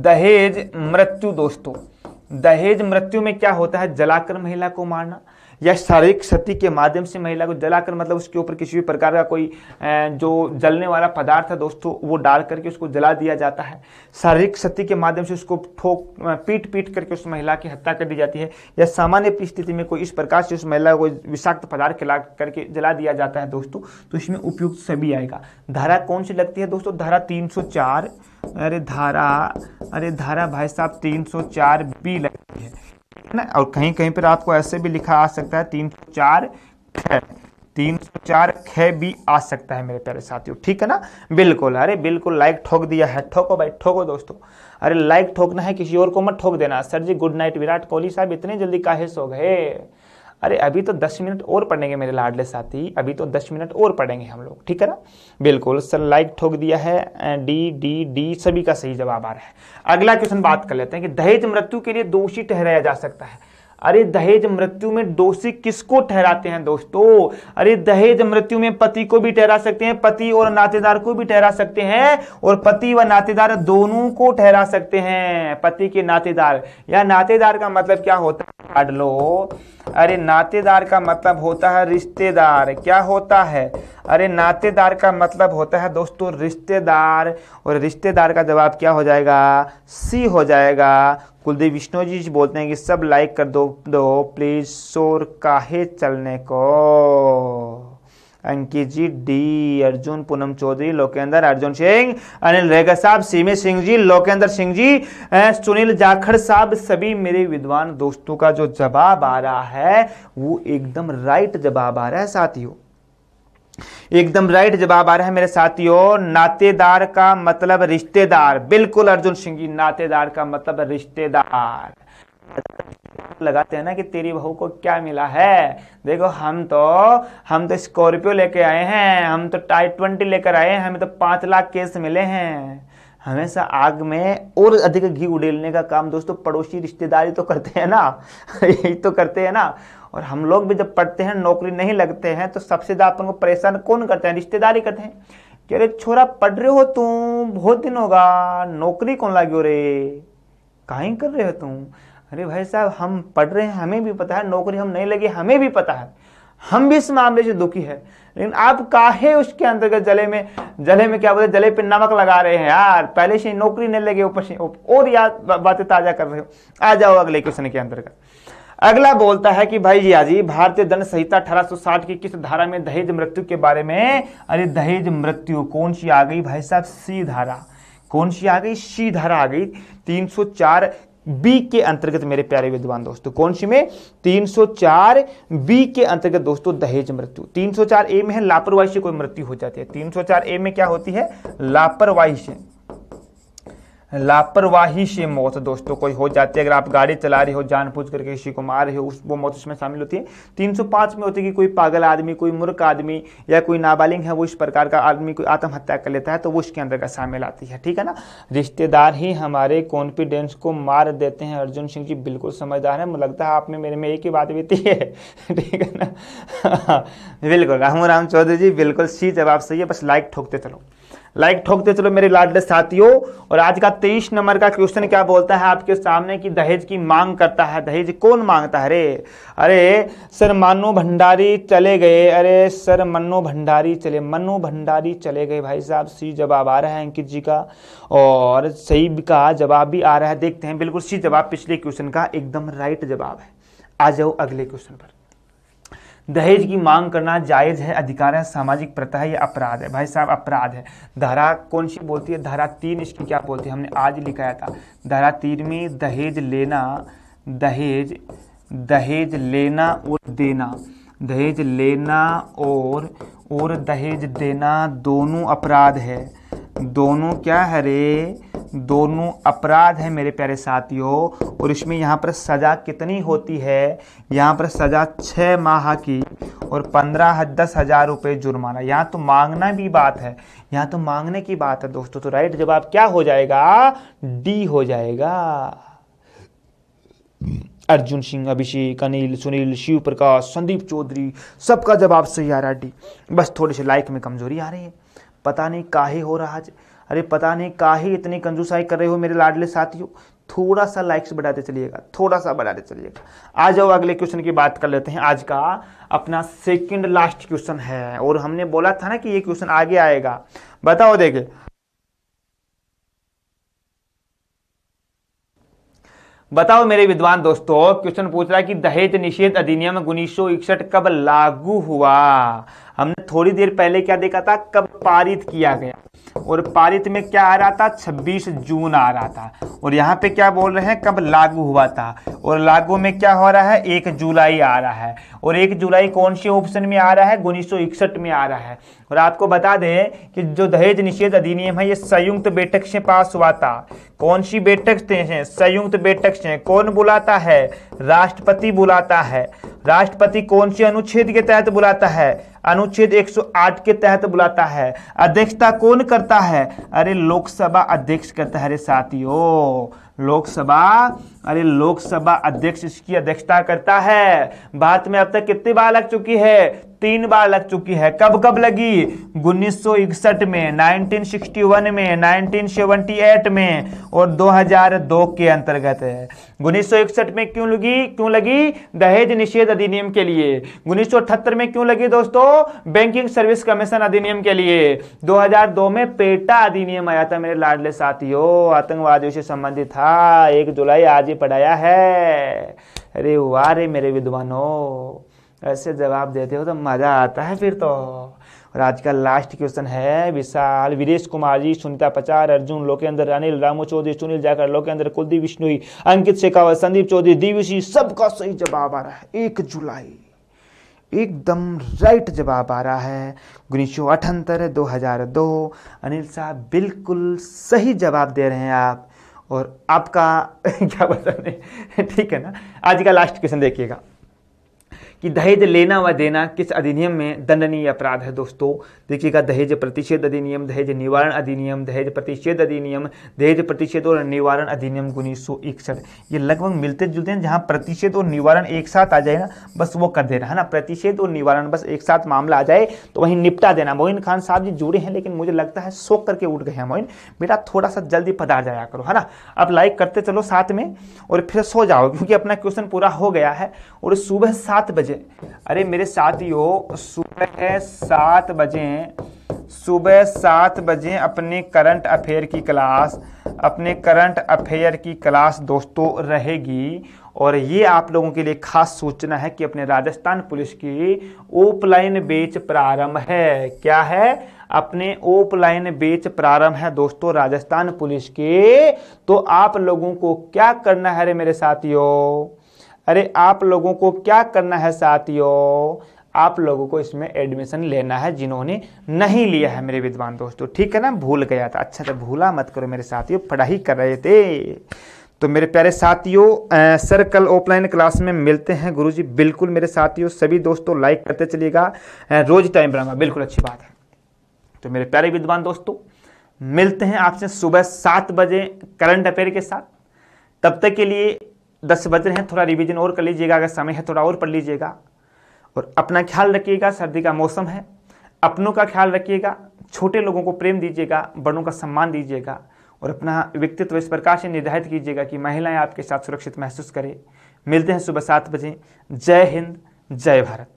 दहेज मृत्यु दोस्तों दहेज मृत्यु में क्या होता है जलाकर महिला को मारना या शारीरिक क्षति के माध्यम से महिला को जलाकर मतलब उसके ऊपर किसी भी प्रकार का कोई जो जलने वाला पदार्थ है दोस्तों वो डाल करके उसको जला दिया जाता है शारीरिक क्षति के माध्यम से उसको ठोक पीट पीट करके उस महिला की हत्या कर दी जाती है या सामान्य परिस्थिति में कोई इस प्रकार से उस महिला को विषाक्त पदार्थ खिला करके जला दिया जाता है दोस्तों तो इसमें उपयुक्त सभी आएगा धारा कौन सी लगती है दोस्तों धारा तीन अरे धारा अरे धारा भाई साहब 304 बी लगती है ना और कहीं कहीं पर आपको ऐसे भी लिखा आ सकता है तीन सौ चार ख तीन सौ चार ख भी आ सकता है मेरे प्यारे साथियों ठीक है ना बिल्कुल अरे बिल्कुल लाइक ठोक दिया है ठोको भाई ठोको दोस्तों अरे लाइक ठोकना है किसी और को मत ठोक देना sir ji good night Virat Kohli साहब इतने जल्दी काहे सो गए अरे अभी तो दस मिनट और पढ़ेंगे मेरे लाडले साथी अभी तो दस मिनट और पढ़ेंगे हम लोग ठीक है ना बिल्कुल सर लाइक ठोक दिया है डी डी डी सभी का सही जवाब आ रहा है अगला क्वेश्चन बात कर लेते हैं कि दहेज मृत्यु के लिए दोषी ठहराया जा सकता है अरे दहेज मृत्यु में दोषी किसको ठहराते हैं दोस्तों अरे दहेज मृत्यु में पति को भी ठहरा सकते हैं पति और नातेदार को भी ठहरा सकते हैं और पति व नातेदार दोनों को ठहरा सकते हैं पति के नातेदार या नातेदार का मतलब क्या होता है काट लो अरे नातेदार का मतलब होता है रिश्तेदार क्या होता है अरे नातेदार का मतलब होता है दोस्तों रिश्तेदार और रिश्तेदार का जवाब क्या हो जाएगा सी हो जाएगा कुलदीप विष्णु जी बोलते हैं कि सब लाइक कर दो दो प्लीज शोर काहे चलने को अंकित जी डी अर्जुन पूनम चौधरी लोकेंद्र अर्जुन सिंह अनिल रेगा साहब सीमे सिंह जी लोकेंद्र सिंह जी सुनील जाखड़ साहब सभी मेरे विद्वान दोस्तों का जो जवाब आ रहा है वो एकदम राइट जवाब आ रहा है साथियों एकदम राइट जवाब आ रहा है मेरे साथियों नातेदार का मतलब रिश्तेदार बिल्कुल अर्जुन सिंह जी नातेदार का मतलब रिश्तेदार लगाते हैं ना कि तेरी बहू को क्या मिला है देखो हम तो हम तो स्कॉर्पियो लेके आए हैं हम तो टाई ट्वेंटी लेकर आए हैं हमें तो पांच लाख केस मिले हैं हमेशा आग में और अधिक घी उड़ेलने का काम दोस्तों पड़ोसी रिश्तेदारी तो करते हैं ना यही तो करते हैं ना और हम लोग भी जब पढ़ते हैं नौकरी नहीं लगते हैं तो सबसे ज़्यादा अपन को परेशान कौन करते हैं रिश्तेदारी करते हैं कि अरे छोरा पढ़ रहे हो तुम बहुत दिन होगा नौकरी कौन लागे हो रे काहें कर रहे हो तुम अरे भाई साहब हम पढ़ रहे हैं हमें भी पता है नौकरी हम नहीं लगी हमें भी पता है हम भी इस मामले से दुखी है लेकिन आप काहे उसके अंतर्गत जले में जले में क्या बोलते जले पे नमक लगा रहे हैं यार पहले से नौकरी नहीं लगे ऊपर से और याद बातें ताजा कर रहे हो आ जाओ अगले क्वेश्चन के अंतर्गत अगला बोलता है कि भाई जी आजी भारतीय दंड संहिता साठ की किस धारा में दहेज मृत्यु के बारे में अरे दहेज मृत्यु कौन सी आ गई भाई साहब सी धारा कौन सी आ गई सी धारा आ गई 304 बी के अंतर्गत मेरे प्यारे विद्वान दोस्तों कौन सी में 304 बी के अंतर्गत दोस्तों दहेज मृत्यु 304 ए में है लापरवाही से कोई मृत्यु हो जाती है 304 ए में क्या होती है लापरवाही से लापरवाही से मौत दोस्तों कोई हो जाती है अगर आप गाड़ी चला रहे हो जानबूझ करके किसी को मार रहे हो उस वो मौत उसमें शामिल होती है 305 में होती है कि कोई पागल आदमी कोई मूर्ख आदमी या कोई नाबालिग है वो इस प्रकार का आदमी कोई आत्महत्या कर लेता है तो वो उसके अंदर का शामिल आती है ठीक है ना रिश्तेदार ही हमारे कॉन्फिडेंस को मार देते हैं अर्जुन सिंह जी बिल्कुल समझदार है मुझे लगता है आप में मेरे में एक ही बात बीती है ठीक है ना बिल्कुल रामू राम चौधरी जी बिल्कुल सी जवाब सही है बस लाइक ठोकते चलो लाइक ठोकते चलो मेरे लाडले साथियों और आज का तेईस नंबर का क्वेश्चन क्या बोलता है आपके सामने कि दहेज की मांग करता है दहेज कौन मांगता है अरे अरे सर मनु भंडारी चले गए अरे सर मनु भंडारी चले मनु भंडारी चले गए भाई साहब सी जवाब आ रहा है अंकित जी का और सही का जवाब भी आ रहा है देखते हैं बिल्कुल सी जवाब पिछले क्वेश्चन का एकदम राइट जवाब है आ जाओ अगले क्वेश्चन पर दहेज की मांग करना जायज़ है अधिकार है सामाजिक प्रथा है या अपराध है भाई साहब अपराध है धारा कौन सी बोलती है धारा तीन इसकी क्या बोलती है हमने आज लिखाया था धारा तीन में दहेज लेना दहेज दहेज लेना और देना दहेज लेना और और दहेज देना दोनों अपराध है दोनों क्या है रे दोनों अपराध है मेरे प्यारे साथियों और इसमें यहाँ पर सज़ा कितनी होती है यहाँ पर सज़ा छः माह की और पंद्रह दस हज़ार रुपये जुर्माना यहाँ तो मांगना भी बात है यहाँ तो मांगने की बात है दोस्तों तो राइट जवाब क्या हो जाएगा डी हो जाएगा अर्जुन सिंह अभिषेक अनिल सुनील शिव प्रकाश संदीप चौधरी सबका जवाब सही आ रहा डी बस थोड़ी सी लाइक में कमजोरी आ रही है पता नहीं काहे हो रहा है अरे पता नहीं काहे इतनी कंजूसाई कर रहे हो मेरे लाडले साथियों थोड़ा सा लाइक्स बढ़ाते चलिएगा थोड़ा सा बढ़ाते चलिएगा आ जाओ अगले क्वेश्चन की बात कर लेते हैं आज का अपना सेकंड लास्ट क्वेश्चन है और हमने बोला था ना कि ये क्वेश्चन आगे आएगा बताओ देखे बताओ मेरे विद्वान दोस्तों क्वेश्चन पूछ रहा है कि दहेज निषेध अधिनियम उन्नीस कब लागू हुआ हमने थोड़ी देर पहले क्या देखा था कब पारित किया गया और पारित में क्या आ रहा था 26 जून आ रहा था और यहाँ पे क्या बोल रहे हैं कब लागू हुआ था और लागू में क्या हो रहा है एक जुलाई आ रहा है और एक जुलाई कौन से ऑप्शन में आ रहा है उन्नीस में आ रहा है और आपको बता दें कि जो दहेज निषेध अधिनियम है ये संयुक्त बैठक से पास हुआ था कौन सी बैठक से संयुक्त बैठक से कौन बुलाता है राष्ट्रपति बुलाता है राष्ट्रपति कौन से अनुच्छेद के तहत बुलाता है अनुच्छेद 108 के तहत बुलाता है अध्यक्षता कौन करता है अरे लोकसभा अध्यक्ष करता है अरे साथियों लोकसभा अरे लोकसभा अध्यक्ष इसकी अध्यक्षता करता है भारत में अब तक कितनी बार लग चुकी है तीन बार लग चुकी है कब कब लगी उन्नीस में 1961 में 1978 में और 2002 के अंतर्गत है उन्नीस में क्यों लगी क्यों लगी दहेज निषेध अधिनियम के लिए उन्नीस में क्यों लगी दोस्तों बैंकिंग सर्विस कमीशन अधिनियम के लिए 2002 में पेटा अधिनियम आया था मेरे लाडले साथियों आतंकवादियों से संबंधित था एक जुलाई आज आज पढ़ाया है अरे वाह रे मेरे विद्वानों ऐसे जवाब देते हो तो मज़ा आता है फिर तो और आज का लास्ट क्वेश्चन है विशाल वीरेश कुमार जी सुनीता पचार अर्जुन लोकेंद्र अनिल रामू चौधरी सुनील जाकर लोकेंद्र कुलदीप विष्णुई अंकित शेखावत संदीप चौधरी दिव्यशी सबका सही जवाब आ रहा है एक जुलाई एकदम राइट जवाब आ रहा है उन्नीस सौ अठहत्तर दो हज़ार दो अनिल साहब बिल्कुल सही जवाब दे रहे हैं आप और आपका क्या बताने ठीक है ना आज का लास्ट क्वेश्चन देखिएगा कि दहेज लेना व देना किस अधिनियम में दंडनीय अपराध है दोस्तों देखिएगा दहेज प्रतिषेध अधिनियम दहेज निवारण अधिनियम दहेज प्रतिषेध अधिनियम दहेज प्रतिषेध और निवारण अधिनियम उन्नीस सौ ये लगभग मिलते जुलते हैं जहाँ प्रतिषेध और निवारण एक साथ आ जाए ना बस वो कर देना है ना प्रतिषेध और निवारण बस एक साथ मामला आ जाए तो वहीं निपटा देना मोइन खान साहब जी जुड़े हैं लेकिन मुझे लगता है शोक करके उठ गए हैं मोइन बेटा थोड़ा सा जल्दी पधार जाया करो है ना अब लाइक करते चलो साथ में और फिर सो जाओ क्योंकि अपना क्वेश्चन पूरा हो गया है और सुबह सात बजे बजे अरे मेरे साथियों सुबह सात बजे सुबह सात बजे अपने करंट अफेयर की क्लास अपने करंट अफेयर की क्लास दोस्तों रहेगी और ये आप लोगों के लिए खास सूचना है कि अपने राजस्थान पुलिस की ओपलाइन बेच प्रारंभ है क्या है अपने ओपलाइन बेच प्रारंभ है दोस्तों राजस्थान पुलिस के तो आप लोगों को क्या करना है रे मेरे साथियों अरे आप लोगों को क्या करना है साथियों आप लोगों को इसमें एडमिशन लेना है जिन्होंने नहीं लिया है मेरे विद्वान दोस्तों ठीक है ना भूल गया था अच्छा तो भूला मत करो मेरे साथियों पढ़ाई कर रहे थे तो मेरे प्यारे साथियों सर कल ऑफलाइन क्लास में मिलते हैं गुरुजी बिल्कुल मेरे साथियों सभी दोस्तों लाइक करते चलिएगा रोज टाइम बनाऊंगा बिल्कुल अच्छी बात है तो मेरे प्यारे विद्वान दोस्तों मिलते हैं आपसे सुबह सात बजे करंट अफेयर के साथ तब तक के लिए दस बज रहे हैं थोड़ा रिवीजन और कर लीजिएगा अगर समय है थोड़ा और पढ़ लीजिएगा और अपना ख्याल रखिएगा सर्दी का मौसम है अपनों का ख्याल रखिएगा छोटे लोगों को प्रेम दीजिएगा बड़ों का सम्मान दीजिएगा और अपना व्यक्तित्व इस प्रकार से निर्धारित कीजिएगा कि महिलाएं आपके साथ सुरक्षित महसूस करें मिलते हैं सुबह सात बजे जय हिंद जय भारत